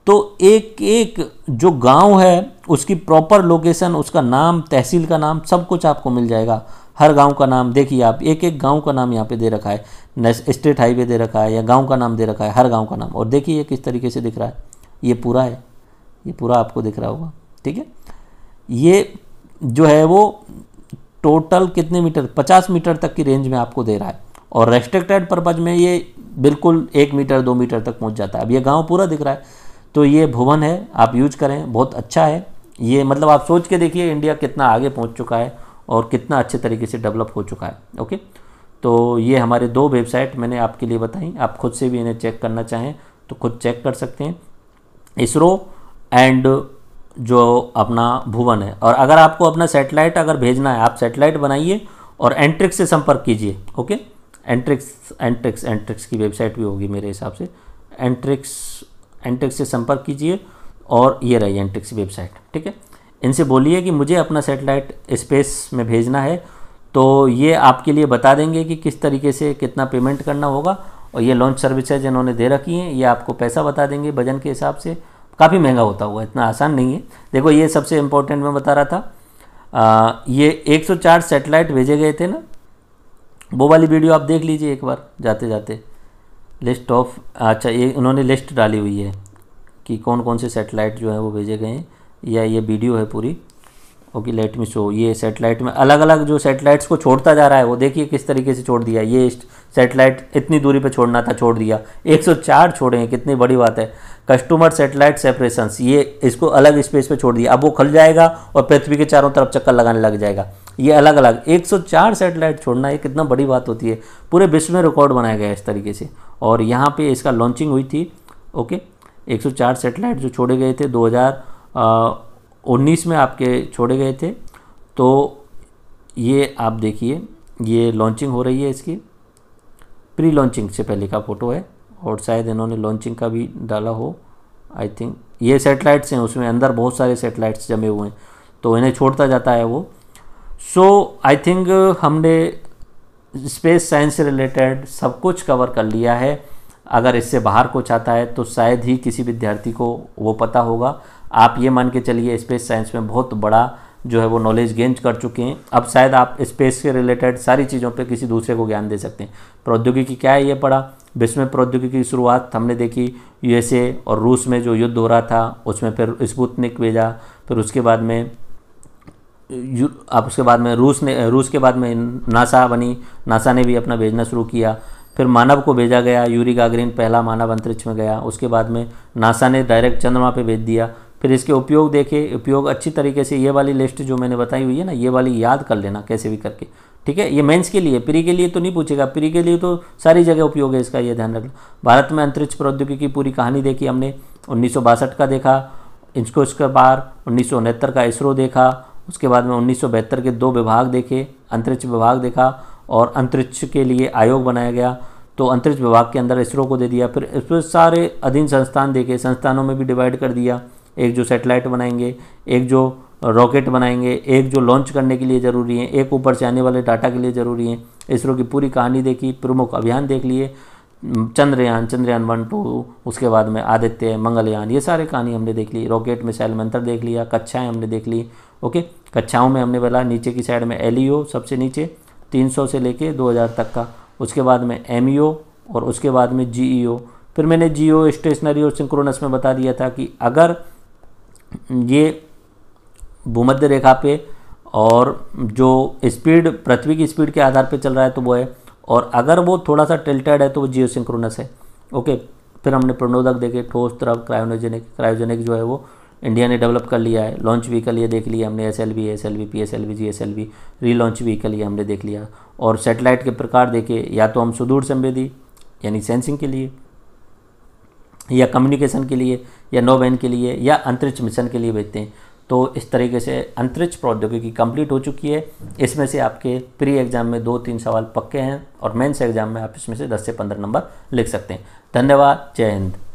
तो एक एक जो गांव है उसकी प्रॉपर लोकेशन उसका नाम तहसील का नाम सब कुछ आपको मिल जाएगा हर गांव का नाम देखिए आप एक एक गांव का नाम यहाँ पे दे रखा है स्टेट हाईवे दे रखा है या गांव का नाम दे रखा है हर गांव का नाम और देखिए किस तरीके से दिख रहा है ये पूरा है ये पूरा आपको दिख रहा होगा ठीक है ये जो है वो टोटल कितने मीटर पचास मीटर तक की रेंज में आपको दे रहा है और रेस्ट्रिक्टेड पर्पज में ये बिल्कुल एक मीटर दो मीटर तक पहुँच जाता है अब ये गाँव पूरा दिख रहा है तो ये भुवन है आप यूज करें बहुत अच्छा है ये मतलब आप सोच के देखिए इंडिया कितना आगे पहुंच चुका है और कितना अच्छे तरीके से डेवलप हो चुका है ओके तो ये हमारे दो वेबसाइट मैंने आपके लिए बताई आप खुद से भी इन्हें चेक करना चाहें तो खुद चेक कर सकते हैं इसरो एंड जो अपना भुवन है और अगर आपको अपना सेटेलाइट अगर भेजना है आप सेटेलाइट बनाइए और एंट्रिक्स से संपर्क कीजिए ओके एंट्रिक्स एंट्रिक्स एंट्रिक्स की वेबसाइट भी होगी मेरे हिसाब से एंट्रिक्स एनटेक्स से संपर्क कीजिए और ये रही एनटेक्स की वेबसाइट ठीक है इनसे बोलिए कि मुझे अपना सेटेलाइट स्पेस में भेजना है तो ये आपके लिए बता देंगे कि किस तरीके से कितना पेमेंट करना होगा और ये लॉन्च सर्विसेज इन्होंने दे रखी हैं ये आपको पैसा बता देंगे वजन के हिसाब से काफ़ी महंगा होता हुआ इतना आसान नहीं है देखो ये सबसे इम्पोर्टेंट मैं बता रहा था आ, ये 104 सैटेलाइट भेजे गए थे ना वो वाली वीडियो आप देख लीजिए एक बार जाते जाते लिस्ट ऑफ अच्छा ये उन्होंने लिस्ट डाली हुई है कि कौन कौन से सेटेलाइट जो है वो भेजे गए हैं या ये वीडियो है पूरी ओके लेट मी शो ये सेटेलाइट में अलग अलग जो सेटेलाइट्स को छोड़ता जा रहा है वो देखिए किस तरीके से छोड़ दिया ये सेटेलाइट इतनी दूरी पर छोड़ना था छोड़ दिया 104 छोड़े हैं कितनी बड़ी बात है कस्टमर सेटेलाइट सेपरेशंस ये इसको अलग स्पेस पे छोड़ दिया अब वो खुल जाएगा और पृथ्वी के चारों तरफ चक्कर लगाने लग जाएगा ये अलग अलग 104 सैटेलाइट छोड़ना ये कितना बड़ी बात होती है पूरे विश्व में रिकॉर्ड बनाया गया है इस तरीके से और यहाँ पे इसका लॉन्चिंग हुई थी ओके 104 सैटेलाइट जो छोड़े गए थे 2019 में आपके छोड़े गए थे तो ये आप देखिए ये लॉन्चिंग हो रही है इसकी प्री लॉन्चिंग से पहले का फ़ोटो है और शायद इन्होंने लॉन्चिंग का भी डाला हो आई थिंक ये सेटेलाइट्स हैं उसमें अंदर बहुत सारे सेटेलाइट्स जमे हुए हैं तो इन्हें छोड़ता जाता है वो सो आई थिंक हमने स्पेस साइंस से रिलेटेड सब कुछ कवर कर लिया है अगर इससे बाहर कुछ आता है तो शायद ही किसी विद्यार्थी को वो पता होगा आप ये मान के चलिए स्पेस साइंस में बहुत बड़ा जो है वो नॉलेज गेन कर चुके हैं अब शायद आप स्पेस के रिलेटेड सारी चीज़ों पे किसी दूसरे को ज्ञान दे सकते हैं प्रौद्योगिकी क्या है ये पढ़ा विश्व में प्रौद्योगिकी की शुरुआत हमने देखी यूएसए और रूस में जो युद्ध हो रहा था उसमें फिर स्पुतनिक भेजा फिर उसके बाद में अब उसके बाद में रूस ने रूस के बाद में नासा बनी नासा ने भी अपना भेजना शुरू किया फिर मानव को भेजा गया यूरी गागरिन पहला मानव अंतरिक्ष में गया उसके बाद में नासा ने डायरेक्ट चंद्रमा पे भेज दिया फिर इसके उपयोग देखे उपयोग अच्छी तरीके से ये वाली लिस्ट जो मैंने बताई हुई है ना ये वाली याद कर लेना कैसे भी करके ठीक है ये मेंस के लिए प्री के लिए तो नहीं पूछेगा प्री के लिए तो सारी जगह उपयोग है इसका ये ध्यान रखना भारत में अंतरिक्ष प्रौद्योगिकी की पूरी कहानी देखी हमने उन्नीस का देखा इसको इसका बार उन्नीस का इसरो देखा उसके बाद में उन्नीस के दो विभाग देखे अंतरिक्ष विभाग देखा और अंतरिक्ष के लिए आयोग बनाया गया तो अंतरिक्ष विभाग के अंदर इसरो को दे दिया फिर इसमें सारे अधीन संस्थान देखे संस्थानों में भी डिवाइड कर दिया एक जो सेटेलाइट बनाएंगे एक जो रॉकेट बनाएंगे एक जो लॉन्च करने के लिए ज़रूरी है एक ऊपर से आने वाले डाटा के लिए ज़रूरी है इसरो की पूरी कहानी देखी प्रमुख अभियान देख लिए चंद्रयान चंद्रयान वन टू उसके बाद में आदित्य मंगलयान ये सारे कहानी हमने देख ली रॉकेट मिसाइल मंत्र देख लिया कक्षाएँ हमने देख ली ओके कक्षाओं में हमने बोला नीचे की साइड में एल e सबसे नीचे 300 से लेके 2000 तक का उसके बाद में एम e और उसके बाद में जी e फिर मैंने जी स्टेशनरी और सिंक्रोनस में बता दिया था कि अगर ये भूमध्य रेखा पे और जो स्पीड पृथ्वी की स्पीड के आधार पे चल रहा है तो वो है और अगर वो थोड़ा सा टिल्टेड है तो वो जियो सिंक्रोनस है ओके फिर हमने प्रणोदक देखे ठोस तरफ क्रायोनोजेनिक क्रायोजेनिक जो है वो इंडिया ने डेवलप कर लिया है लॉन्च व्हीकल ये देख लिया हमने S L V S L V P S L V G S L री लॉन्च व्हीकल ये हमने देख लिया और सेटेलाइट के प्रकार देखे या तो हम सुदूर संवेदी यानी सेंसिंग के लिए या कम्युनिकेशन के लिए या नौवैन के लिए या अंतरिक्ष मिशन के लिए भेजते हैं तो इस तरीके से अंतरिक्ष प्रौद्योगिकी कंप्लीट हो चुकी है इसमें से आपके प्री एग्ज़ाम में दो तीन सवाल पक्के हैं और मेंस एग्ज़ाम में आप इसमें से दस से पंद्रह नंबर लिख सकते हैं धन्यवाद जय हिंद